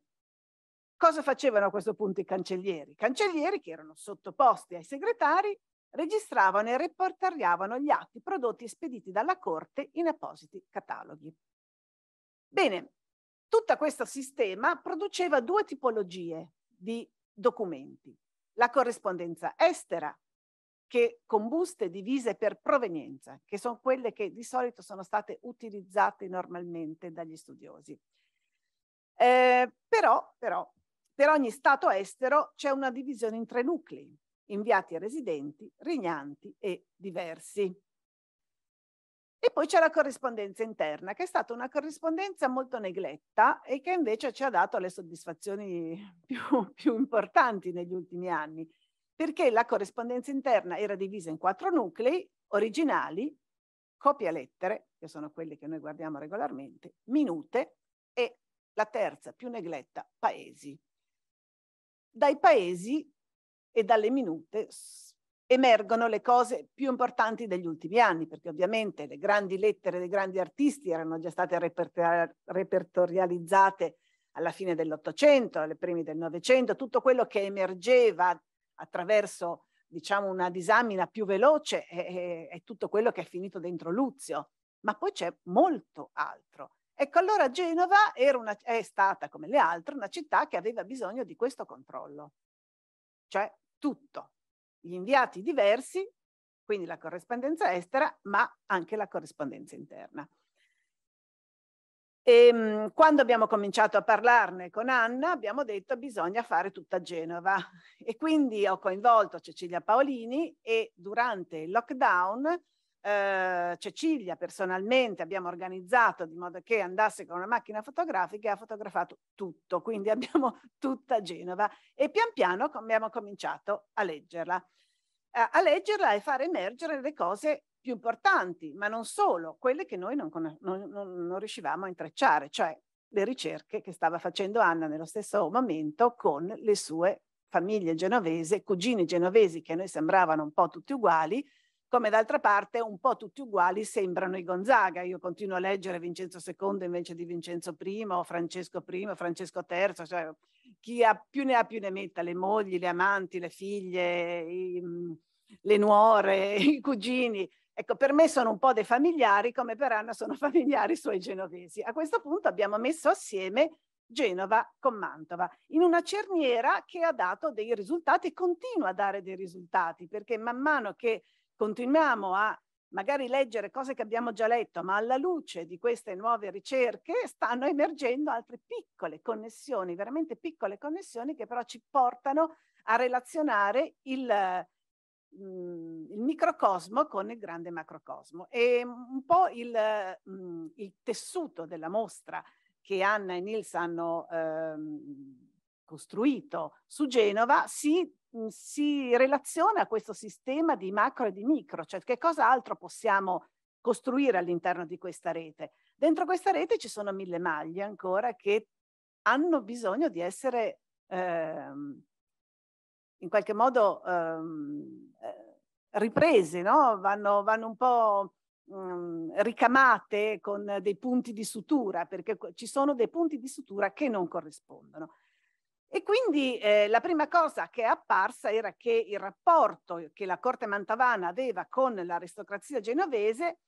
Speaker 4: Cosa facevano a questo punto i cancellieri? I cancellieri, che erano sottoposti ai segretari, registravano e reportariavano gli atti prodotti e spediti dalla Corte in appositi cataloghi. Bene, tutto questo sistema produceva due tipologie di documenti. La corrispondenza estera, che con buste divise per provenienza, che sono quelle che di solito sono state utilizzate normalmente dagli studiosi. Eh, però, però, per ogni Stato estero c'è una divisione in tre nuclei, inviati e residenti, regnanti e diversi. E poi c'è la corrispondenza interna, che è stata una corrispondenza molto negletta e che invece ci ha dato le soddisfazioni [LAUGHS] più, più importanti negli ultimi anni, perché la corrispondenza interna era divisa in quattro nuclei originali, copia lettere, che sono quelli che noi guardiamo regolarmente, minute e la terza più negletta, paesi. Dai paesi e dalle minute emergono le cose più importanti degli ultimi anni, perché ovviamente le grandi lettere dei grandi artisti erano già state repertorializzate alla fine dell'Ottocento, alle primi del Novecento, tutto quello che emergeva attraverso diciamo, una disamina più veloce è, è, è tutto quello che è finito dentro Luzio, ma poi c'è molto altro. Ecco, allora Genova una, è stata, come le altre, una città che aveva bisogno di questo controllo, cioè tutto, gli inviati diversi, quindi la corrispondenza estera, ma anche la corrispondenza interna. E, ehm, quando abbiamo cominciato a parlarne con Anna abbiamo detto che bisogna fare tutta Genova e quindi ho coinvolto Cecilia Paolini e durante il lockdown eh, Cecilia personalmente abbiamo organizzato di modo che andasse con una macchina fotografica e ha fotografato tutto, quindi [LAUGHS] abbiamo tutta Genova e pian piano abbiamo cominciato a leggerla, a leggerla e far emergere le cose più importanti, ma non solo, quelle che noi non, non, non riuscivamo a intrecciare, cioè le ricerche che stava facendo Anna nello stesso momento con le sue famiglie genovese, cugini genovesi che a noi sembravano un po' tutti uguali, come d'altra parte un po' tutti uguali sembrano i Gonzaga. Io continuo a leggere Vincenzo II invece di Vincenzo I, Francesco I, Francesco III, cioè chi ha più ne ha più ne metta, le mogli, le amanti, le figlie, i, mm, le nuore, [LAUGHS] i cugini. Ecco, per me sono un po' dei familiari, come per Anna sono [LAUGHS] familiari i suoi genovesi. A questo punto abbiamo messo assieme Genova con Mantova, in una cerniera che ha dato dei risultati e continua a dare dei risultati, perché man mano che continuiamo a magari leggere cose che abbiamo già letto, ma alla luce di queste nuove ricerche stanno emergendo altre piccole connessioni, veramente piccole connessioni che però ci portano a relazionare il, mm, il microcosmo con il grande macrocosmo. E un po' il, mm, il tessuto della mostra che Anna e Nils hanno ehm, costruito su Genova si Mhmm, si relaziona a questo sistema di macro e di micro, cioè che cosa altro possiamo costruire all'interno di questa rete. Dentro questa rete ci sono mille maglie ancora che hanno bisogno di essere ehm, in qualche modo ehm, eh, riprese, no? vanno, vanno, un po' mhmm, ricamate con dei punti di sutura, perché ci sono dei punti di sutura che non corrispondono. E quindi eh, la prima cosa che è apparsa era che il rapporto che la corte mantovana aveva con l'aristocrazia genovese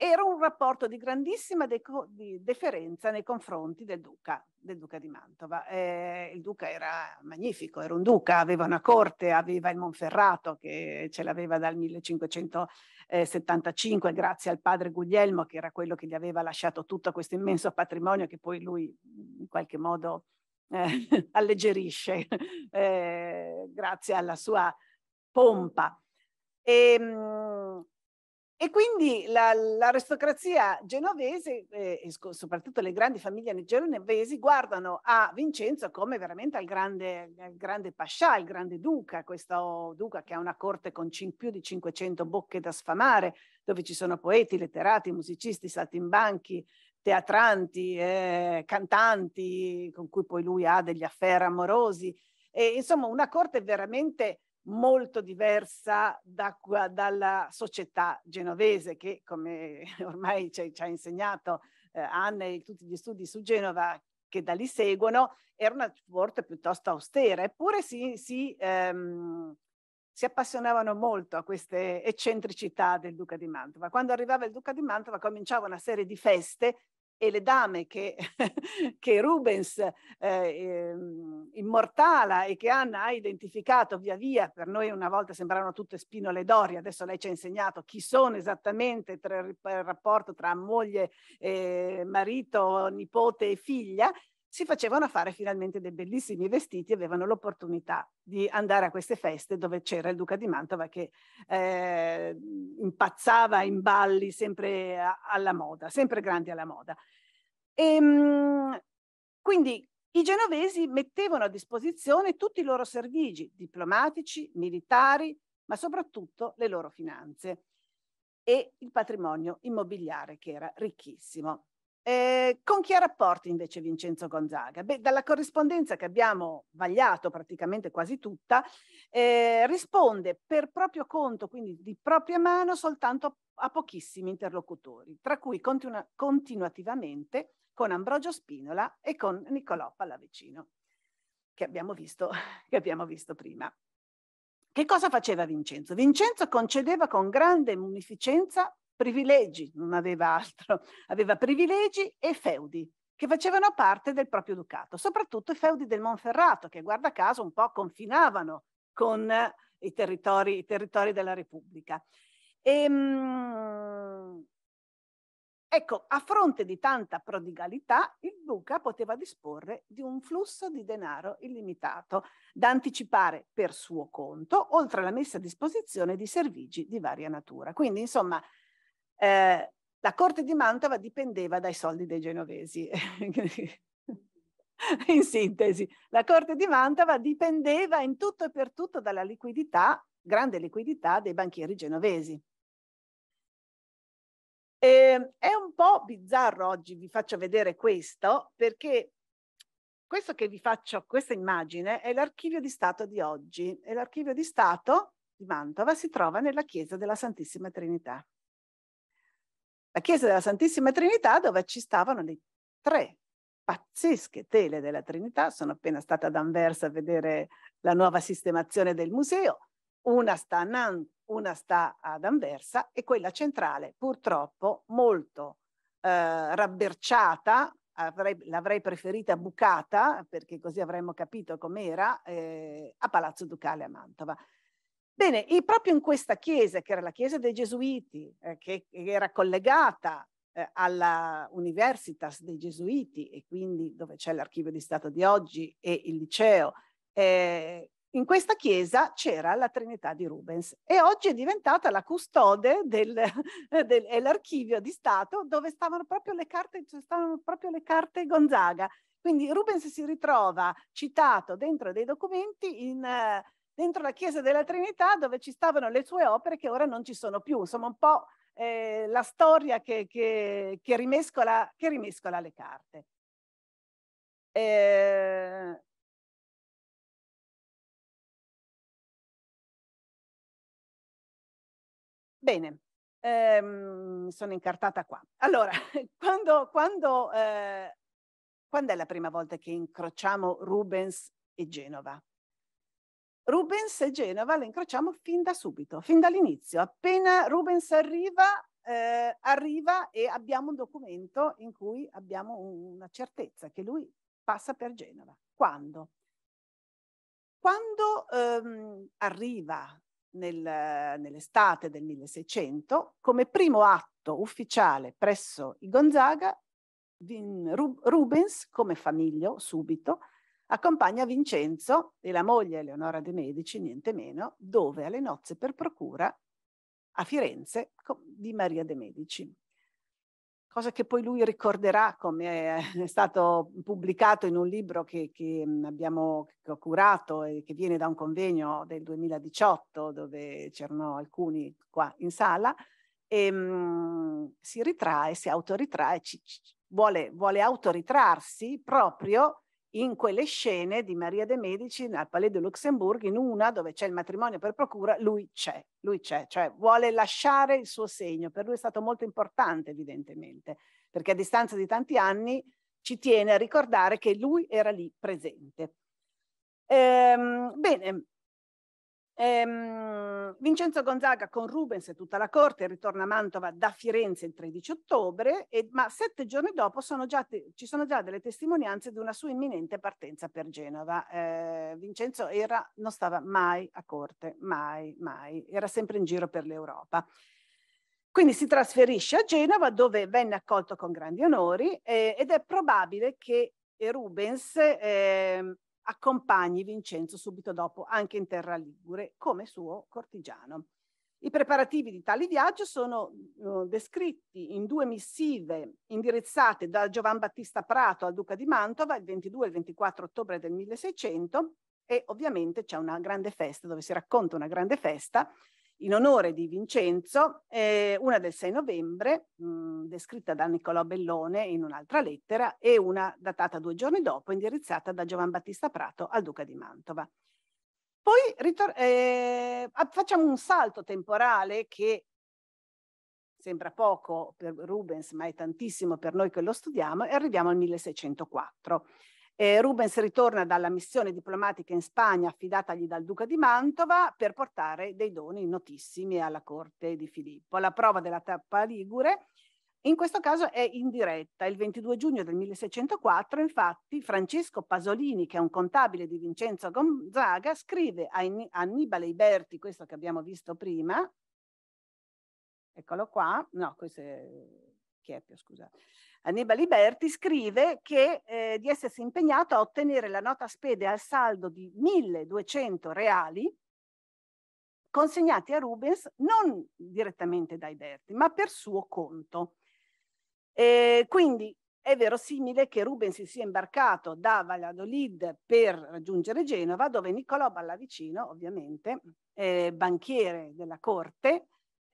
Speaker 4: era un rapporto di grandissima deco- di deferenza nei confronti del duca, del duca di Mantova. Eh, il duca era magnifico, era un duca, aveva una corte, aveva il Monferrato che ce l'aveva dal 1575 grazie al padre Guglielmo che era quello che gli aveva lasciato tutto questo immenso patrimonio che poi lui in qualche modo eh, [LAUGHS] alleggerisce [LAUGHS] eh, grazie alla sua pompa. E, ehm, e quindi la, l'aristocrazia genovese, eh, soprattutto le grandi famiglie genovesi, guardano a Vincenzo come veramente al grande, al grande pascià, il grande duca, questo duca che ha una corte con cin- più di 500 bocche da sfamare, dove ci sono poeti, letterati, musicisti, saltimbanchi, teatranti, eh, cantanti, con cui poi lui ha degli affari amorosi. E, insomma, una corte veramente molto diversa da, dalla società genovese che, come [LAUGHS] ormai ci, ci ha insegnato eh, Anne e tutti gli studi su Genova che da lì seguono, era una corte piuttosto austera, eppure si, si, ehm, si appassionavano molto a queste eccentricità del Duca di Mantova. Quando arrivava il Duca di Mantova cominciava una serie di feste e le dame che, [LAUGHS] che Rubens eh, ehm, immortala e che Anna ha identificato via via, per noi una volta sembravano tutte spinole d'ori, adesso lei ci ha insegnato chi sono esattamente tra il rapporto tra moglie, eh, marito, nipote e figlia, si facevano fare finalmente dei bellissimi vestiti e avevano l'opportunità di andare a queste feste dove c'era il duca di Mantova che eh, impazzava in balli sempre alla moda, sempre grandi alla moda. E, ehm, quindi i genovesi mettevano a disposizione tutti i loro servigi diplomatici, militari, ma soprattutto le loro finanze e il patrimonio immobiliare che era ricchissimo. Eh, con chi ha rapporti invece Vincenzo Gonzaga? Beh, dalla corrispondenza che abbiamo vagliato praticamente quasi tutta, eh, risponde per proprio conto, quindi di propria mano, soltanto a pochissimi interlocutori, tra cui continu- continuativamente con Ambrogio Spinola e con Niccolò Pallavicino, che abbiamo visto, [LAUGHS] che abbiamo visto prima. Che cosa faceva Vincenzo? Vincenzo concedeva con grande munificenza privilegi, non aveva altro, aveva privilegi e feudi che facevano parte del proprio ducato, soprattutto i feudi del Monferrato, che guarda caso un po' confinavano con eh, i territori, i territori della Repubblica. E, ehm, Ecco, a fronte di tanta prodigalità, il duca poteva disporre di un flusso di denaro illimitato da anticipare per suo conto, oltre alla messa a disposizione di servigi di varia natura. Quindi, insomma, eh, la corte di Mantova dipendeva dai soldi dei genovesi. [LAUGHS] in sintesi, la corte di Mantova dipendeva in tutto e per tutto dalla liquidità, grande liquidità dei banchieri genovesi. E, ehm, è un po' bizzarro oggi, vi faccio vedere questo, perché questo che vi faccio, questa immagine, è l'archivio di Stato di oggi e l'archivio di Stato di Mantova si trova nella chiesa della Santissima Trinità la chiesa della Santissima Trinità dove ci stavano le tre pazzesche tele della Trinità. Sono appena stata ad Anversa a vedere la nuova sistemazione del museo. Una sta a Nantes, una sta ad Anversa e quella centrale purtroppo molto eh, rabberciata, l'avrei preferita bucata perché così avremmo capito com'era, eh, a Palazzo Ducale a Mantova. Bene, e proprio in questa chiesa, che era la chiesa dei Gesuiti, eh, che, che era collegata eh, alla Universitas dei Gesuiti e quindi dove c'è l'archivio di Stato di oggi e il liceo, eh, in questa chiesa c'era la Trinità di Rubens e oggi è diventata la custode dell'archivio del, [LAUGHS] di Stato dove stavano proprio le carte, cioè stavano proprio le carte Gonzaga. Quindi Rubens si ritrova citato dentro dei documenti in, eh, dentro la chiesa della Trinità dove ci stavano le sue opere che ora non ci sono più, insomma un po' eh, la storia che, che, che, rimescola, che, rimescola, le carte. Eh... Bene, ehm, sono incartata qua. Allora, [LAUGHS] quando, quando, eh, quando è la prima volta che incrociamo Rubens e Genova? Rubens e Genova le incrociamo fin da subito, fin dall'inizio. Appena Rubens arriva, eh, arriva e abbiamo un documento in cui abbiamo una certezza che lui passa per Genova. Quando? Quando ehm, arriva nel, nell'estate del 1600, come primo atto ufficiale presso i Gonzaga, Rubens, come famiglio, subito, accompagna Vincenzo e la moglie Eleonora de Medici, niente meno, dove alle nozze per procura a Firenze di Maria de Medici. Cosa che poi lui ricorderà come è stato pubblicato in un libro che, che abbiamo che ho curato e che viene da un convegno del 2018 dove c'erano alcuni qua in sala e mh, si ritrae, si autoritrae, ci, ci, vuole, vuole autoritrarsi proprio in quelle scene di Maria de' Medici al Palais de Luxembourg, in una dove c'è il matrimonio per procura, lui c'è, lui c'è, cioè vuole lasciare il suo segno. Per lui è stato molto importante, evidentemente, perché a distanza di tanti anni ci tiene a ricordare che lui era lì presente. Ehm, bene, Ehm, Vincenzo Gonzaga con Rubens e tutta la corte ritorna a Mantova da Firenze il 13 ottobre, e, ma sette giorni dopo sono te, ci sono già delle testimonianze di una sua imminente partenza per Genova. Eh, Vincenzo era, non stava mai a corte, mai, mai, era sempre in giro per l'Europa. Quindi si trasferisce a Genova dove venne accolto con grandi onori eh, ed è probabile che Rubens eh, accompagni Vincenzo subito dopo anche in terra ligure come suo cortigiano. I preparativi di tale viaggio sono descritti in due missive indirizzate da Giovan Battista Prato al Duca di Mantova il 22 e il 24 ottobre del 1600 e ovviamente c'è una grande festa dove si racconta una grande festa in onore di Vincenzo, eh, una del 6 novembre, mh, mm, descritta da Niccolò Bellone in un'altra lettera, e una datata due giorni dopo, indirizzata da Giovan Battista Prato al Duca di Mantova. Poi eh, facciamo un salto temporale che sembra poco per Rubens, ma è tantissimo per noi che lo studiamo, e arriviamo al 1604. Eh, Rubens ritorna dalla missione diplomatica in Spagna affidatagli dal duca di Mantova per portare dei doni notissimi alla corte di Filippo. La prova della tappa ligure in questo caso è indiretta. Il 22 giugno del 1604, infatti, Francesco Pasolini, che è un contabile di Vincenzo Gonzaga, scrive a Annibale Iberti, questo che abbiamo visto prima, eccolo qua, no, questo è Chieppio, scusa, Annibali Berti, scrive che eh, di essersi impegnato a ottenere la nota spede al saldo di 1200 reali consegnati a Rubens non direttamente dai Berti, ma per suo conto. E quindi è verosimile che Rubens si sia imbarcato da Valladolid per raggiungere Genova, dove Niccolò Ballavicino, ovviamente, eh, banchiere della corte,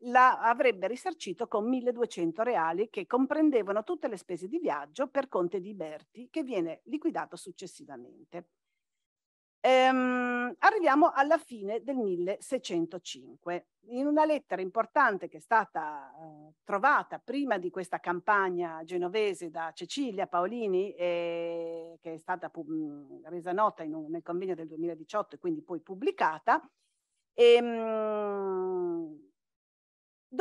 Speaker 4: la avrebbe risarcito con 1200 reali che comprendevano tutte le spese di viaggio per conte di Berti che viene liquidato successivamente. Ehm, arriviamo alla fine del 1605. In una lettera importante che è stata eh, trovata prima di questa campagna genovese da Cecilia Paolini, eh, che è stata mm, resa nota un, nel convegno del 2018 e quindi poi pubblicata, e, ehm,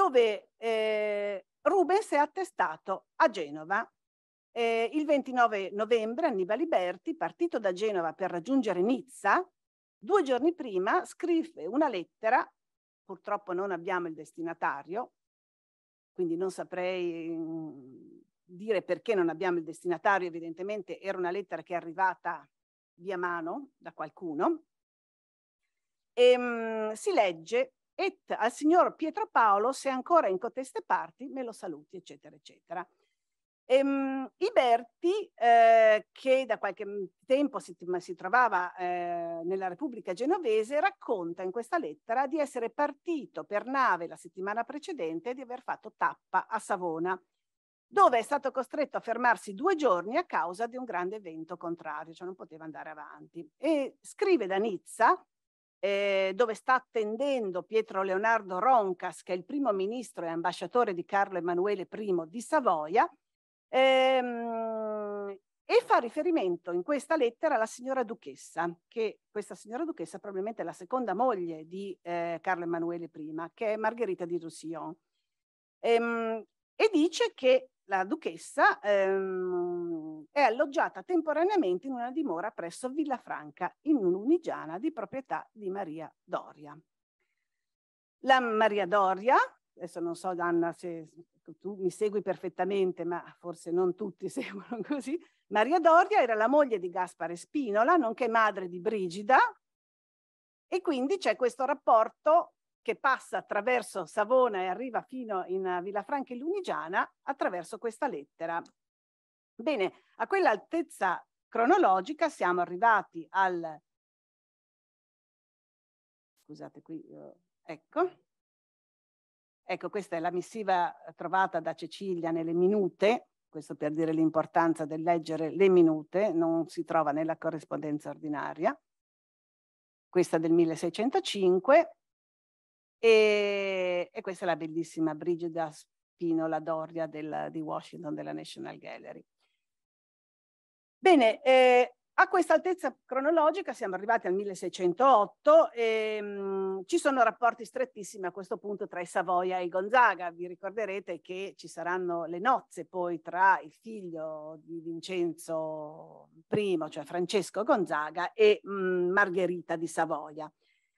Speaker 4: dove eh, Rubens è attestato a Genova. Eh, il 29 novembre Annibali Berti, partito da Genova per raggiungere Nizza, due giorni prima scrive una lettera, purtroppo non abbiamo il destinatario, quindi non saprei mm, dire perché non abbiamo il destinatario, evidentemente era una lettera che è arrivata via mano da qualcuno, e, um, si legge et al signor Pietro Paolo, se ancora in coteste parti, me lo saluti, eccetera, eccetera. Ehm, Iberti, eh, che da qualche tempo si, si trovava eh, nella Repubblica Genovese, racconta in questa lettera di essere partito per nave la settimana precedente e di aver fatto tappa a Savona, dove è stato costretto a fermarsi due giorni a causa di un grande vento contrario, cioè non poteva andare avanti. E scrive da Nizza, eh, dove sta attendendo Pietro Leonardo Roncas, che è il primo ministro e ambasciatore di Carlo Emanuele I di Savoia, ehm, e fa riferimento in questa lettera alla signora Duchessa, che questa signora Duchessa probabilmente è la seconda moglie di eh, Carlo Emanuele I, che è Margherita di Roussillon. Ehm, e dice che la duchessa ehm, è alloggiata temporaneamente in una dimora presso Villafranca, in Lunigiana di proprietà di Maria Doria. La Maria Doria, adesso non so Anna se tu mi segui perfettamente, ma forse non tutti [LAUGHS] seguono così, Maria Doria era la moglie di Gaspare Spinola, nonché madre di Brigida, e quindi c'è questo rapporto che passa attraverso Savona e arriva fino in Villafranca e Lunigiana attraverso questa lettera. Bene, a quell'altezza cronologica siamo arrivati al... Scusate qui, eh, ecco. Ecco, questa è la missiva trovata da Cecilia nelle minute, questo per dire l'importanza del leggere le minute, non si trova nella corrispondenza ordinaria. Questa del 1605, e, e questa è la bellissima Brigida Spinola Doria del, di Washington della National Gallery. Bene, eh, a questa altezza cronologica siamo arrivati al 1608 e mh, ci sono rapporti strettissimi a questo punto tra i Savoia e i Gonzaga. Vi ricorderete che ci saranno le nozze poi tra il figlio di Vincenzo I, cioè Francesco Gonzaga, e mh, mm, Margherita di Savoia.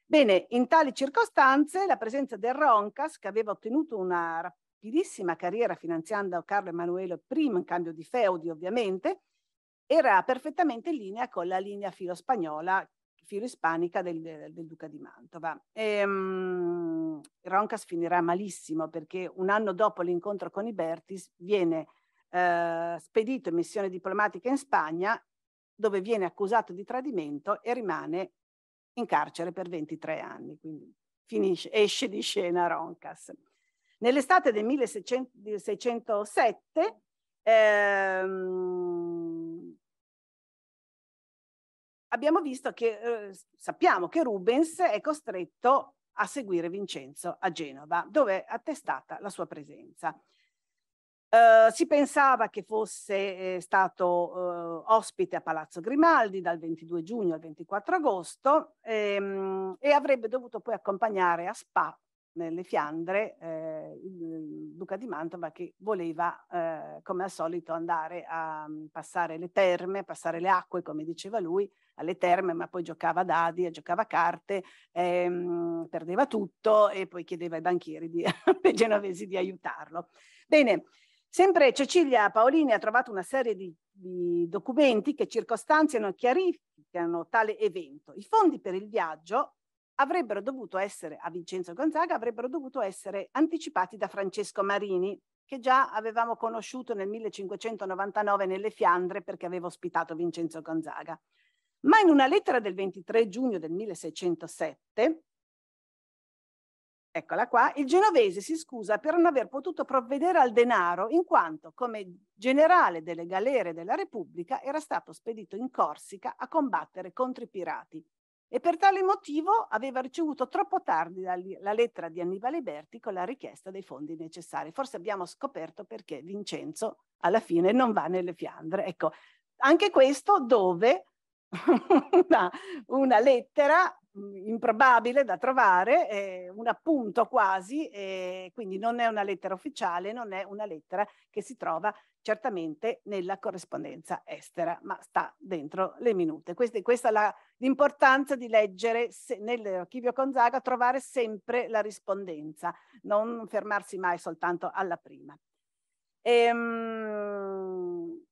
Speaker 4: Bene, in tali circostanze la presenza del Roncas, che aveva ottenuto una rapidissima carriera finanziando Carlo Emanuele I in cambio di feudi ovviamente, era perfettamente in linea con la linea filo-spagnola, filo-ispanica del, del, Duca di Mantova. E, um, Roncas finirà malissimo perché un anno dopo l'incontro con i Bertis viene eh, spedito in missione diplomatica in Spagna dove viene accusato di tradimento e rimane in carcere per 23 anni, quindi finisce, esce di scena Roncas. Nell'estate del 1607 ehm, abbiamo visto che, eh, sappiamo che Rubens è costretto a seguire Vincenzo a Genova, dove è attestata la sua presenza. Uhm, si pensava che fosse eh, stato uh, ospite a Palazzo Grimaldi dal 22 giugno al 24 agosto ehm, e avrebbe dovuto poi accompagnare a Spa nelle Fiandre eh, il duca di Mantova che voleva eh, come al solito andare a mm, passare le terme, passare le acque come diceva lui alle terme ma poi giocava a dadi, giocava a carte, ehm, perdeva tutto e poi chiedeva ai banchieri ai [LAUGHS] genovesi di aiutarlo. Bene, Sempre Cecilia Paolini ha trovato una serie di, di documenti che circostanziano e chiarificano tale evento. I fondi per il viaggio avrebbero dovuto essere, a Vincenzo Gonzaga, avrebbero dovuto essere anticipati da Francesco Marini, che già avevamo conosciuto nel 1599 nelle Fiandre perché aveva ospitato Vincenzo Gonzaga. Ma in una lettera del 23 giugno del 1607, Eccola qua, il genovese si scusa per non aver potuto provvedere al denaro in quanto come generale delle galere della Repubblica era stato spedito in Corsica a combattere contro i pirati e per tale motivo aveva ricevuto troppo tardi la, lettera di Annibale Berti con la richiesta dei fondi necessari. Forse abbiamo scoperto perché Vincenzo alla fine non va nelle Fiandre. Ecco, anche questo dove [LAUGHS] una, una lettera Mhmm, improbabile da trovare, eh, un appunto quasi, eh, quindi non è una lettera ufficiale, non è una lettera che si trova certamente nella corrispondenza estera, ma sta dentro le minute. Questa, questa è l'importanza di leggere se, nell'archivio Gonzaga, trovare sempre la rispondenza, non fermarsi mai soltanto alla prima. Ehm,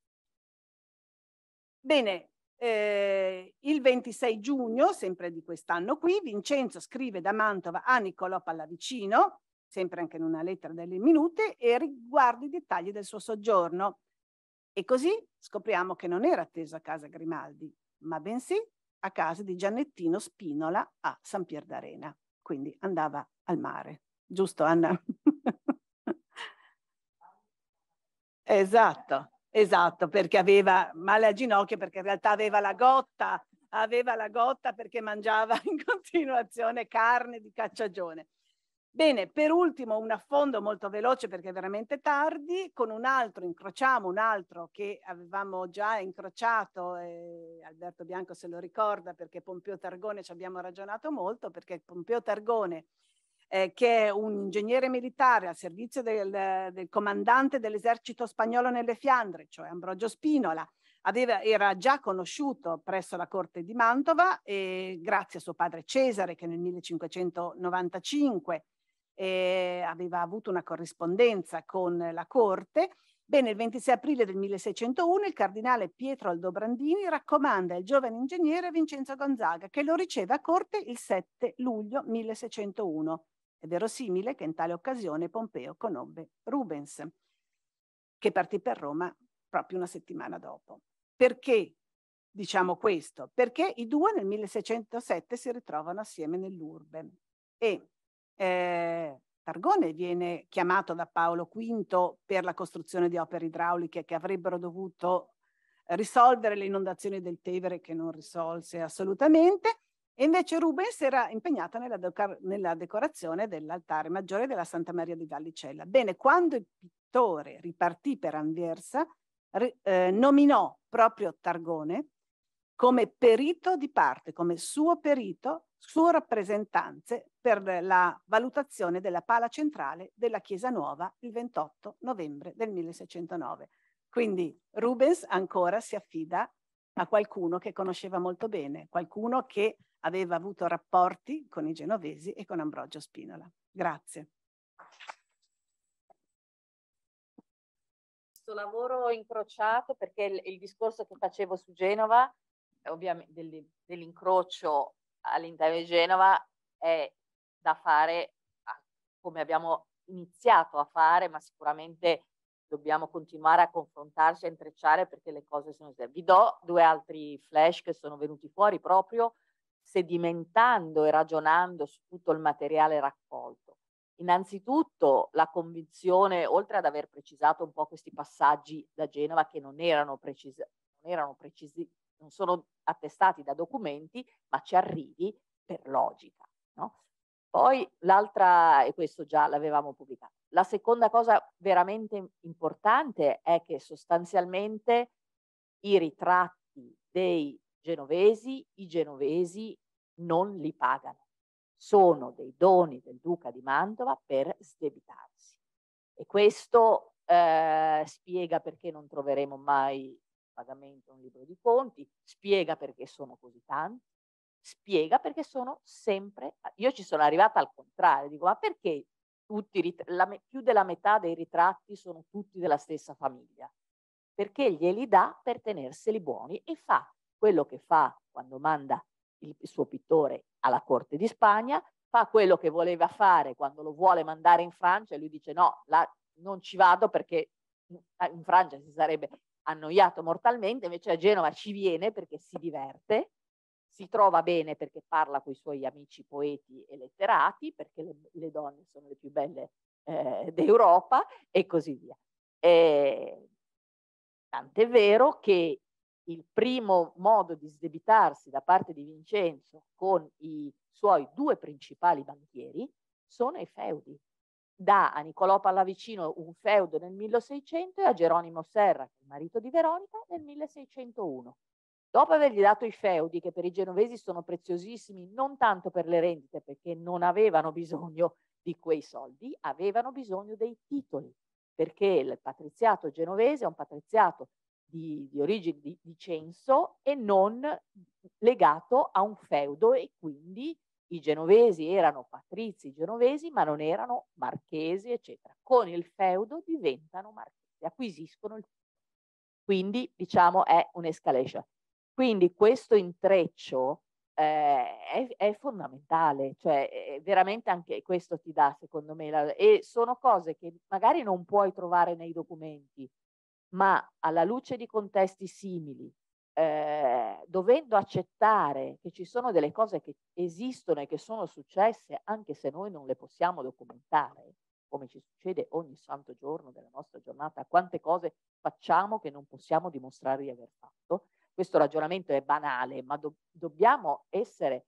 Speaker 4: bene, eh, il 26 giugno, sempre di quest'anno qui, Vincenzo scrive da Mantova a Niccolò Pallavicino, sempre anche in una lettera delle minute, e riguarda i dettagli del suo soggiorno. E così scopriamo che non era atteso a casa Grimaldi, ma bensì a casa di Giannettino Spinola a San Pier d'Arena. Quindi andava al mare, giusto Anna? [LAUGHS] esatto. Esatto, perché aveva male a ginocchio, perché in realtà aveva la gotta, aveva la gotta perché mangiava in continuazione carne di cacciagione. Bene, per ultimo un affondo molto veloce perché è veramente tardi, con un altro incrociamo, un altro che avevamo già incrociato, eh, Alberto Bianco se lo ricorda perché Pompeo Targone ci abbiamo ragionato molto, perché Pompeo Targone eh, che è un ingegnere militare al servizio del, del comandante dell'esercito spagnolo nelle Fiandre, cioè Ambrogio Spinola, Aveva, era già conosciuto presso la corte di Mantova e grazie a suo padre Cesare che nel 1595 eh, aveva avuto una corrispondenza con la corte. Bene, il 26 aprile del 1601 il cardinale Pietro Aldobrandini raccomanda il giovane ingegnere Vincenzo Gonzaga che lo riceve a corte il 7 luglio 1601. È verosimile che in tale occasione Pompeo conobbe Rubens, che partì per Roma proprio una settimana dopo. Perché diciamo questo? Perché i due nel 1607 si ritrovano assieme nell'Urbe e eh, Targone viene chiamato da Paolo V per la costruzione di opere idrauliche che avrebbero dovuto risolvere le inondazioni del Tevere che non risolse assolutamente e invece Rubens era impegnata nella, deca- nella decorazione dell'altare maggiore della Santa Maria di Vallicella. Bene, quando il pittore ripartì per Anversa, ri- eh, nominò proprio Targone come perito di parte, come suo perito, suo rappresentante per la valutazione della pala centrale della Chiesa Nuova il 28 novembre del 1609. Quindi Rubens ancora si affida a qualcuno che conosceva molto bene, qualcuno che aveva avuto rapporti con i genovesi e con Ambrogio Spinola. Grazie.
Speaker 2: Questo lavoro incrociato, perché il, il discorso che facevo su Genova, ovviamente dell'incrocio all'interno di Genova, è da fare come abbiamo iniziato a fare, ma sicuramente dobbiamo continuare a confrontarci, a intrecciare perché le cose sono Vi do due altri flash che sono venuti fuori proprio sedimentando e ragionando su tutto il materiale raccolto. Innanzitutto la convinzione, oltre ad aver precisato un po' questi passaggi da Genova che non erano precisi, non, erano precisi, non sono attestati da documenti, ma ci arrivi per logica. No? Poi l'altra, e questo già l'avevamo pubblicato, la seconda cosa veramente importante è che sostanzialmente i ritratti dei genovesi, i genovesi non li pagano. Sono dei doni del duca di Mantova per sdebitarsi. E questo eh, spiega perché non troveremo mai pagamento un libro di conti, spiega perché sono così tanti, spiega perché sono sempre... Io ci sono arrivata al contrario, dico ma perché tutti, la, più della metà dei ritratti sono tutti della stessa famiglia? Perché glieli dà per tenerseli buoni e fa quello che fa quando manda il, suo pittore alla corte di Spagna, fa quello che voleva fare quando lo vuole mandare in Francia e lui dice no, là non ci vado perché in Francia si sarebbe annoiato mortalmente, invece a Genova ci viene perché si diverte, si trova bene perché parla con i suoi amici poeti e letterati, perché le, le donne sono le più belle eh, d'Europa e così via. E, tant'è vero che il primo modo di sdebitarsi da parte di Vincenzo con i suoi due principali banchieri sono i feudi. Da a Niccolò Pallavicino un feudo nel 1600 e a Geronimo Serra, il marito di Veronica, nel 1601. Dopo avergli dato i feudi, che per i genovesi sono preziosissimi non tanto per le rendite, perché non avevano bisogno di quei soldi, avevano bisogno dei titoli, perché il patriziato genovese è un patriziato di, di origine di, di censo e non legato a un feudo e quindi i genovesi erano patrizi genovesi ma non erano marchesi eccetera. Con il feudo diventano marchesi, acquisiscono il quindi diciamo è un'escalation. Quindi questo intreccio eh, è, è, fondamentale, cioè veramente anche questo ti dà secondo me la, e sono cose che magari non puoi trovare nei documenti, ma alla luce di contesti simili, eh, dovendo accettare che ci sono delle cose che esistono e che sono successe anche se noi non le possiamo documentare, come ci succede ogni santo giorno della nostra giornata, quante cose facciamo che non possiamo dimostrare di aver fatto. Questo ragionamento è banale, ma do dobbiamo essere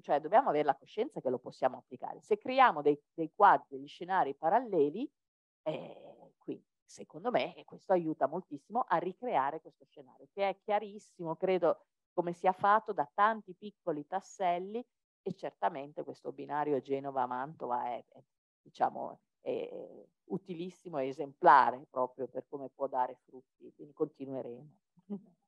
Speaker 2: cioè dobbiamo avere la coscienza che lo possiamo applicare. Se creiamo dei, dei quadri, degli scenari paralleli, eh, secondo me, e questo aiuta moltissimo a ricreare questo scenario, che è chiarissimo, credo, come sia fatto da tanti piccoli tasselli e certamente questo binario Genova-Mantova è, è, diciamo, è, utilissimo e esemplare proprio per come può dare frutti, quindi continueremo.
Speaker 3: [LAUGHS]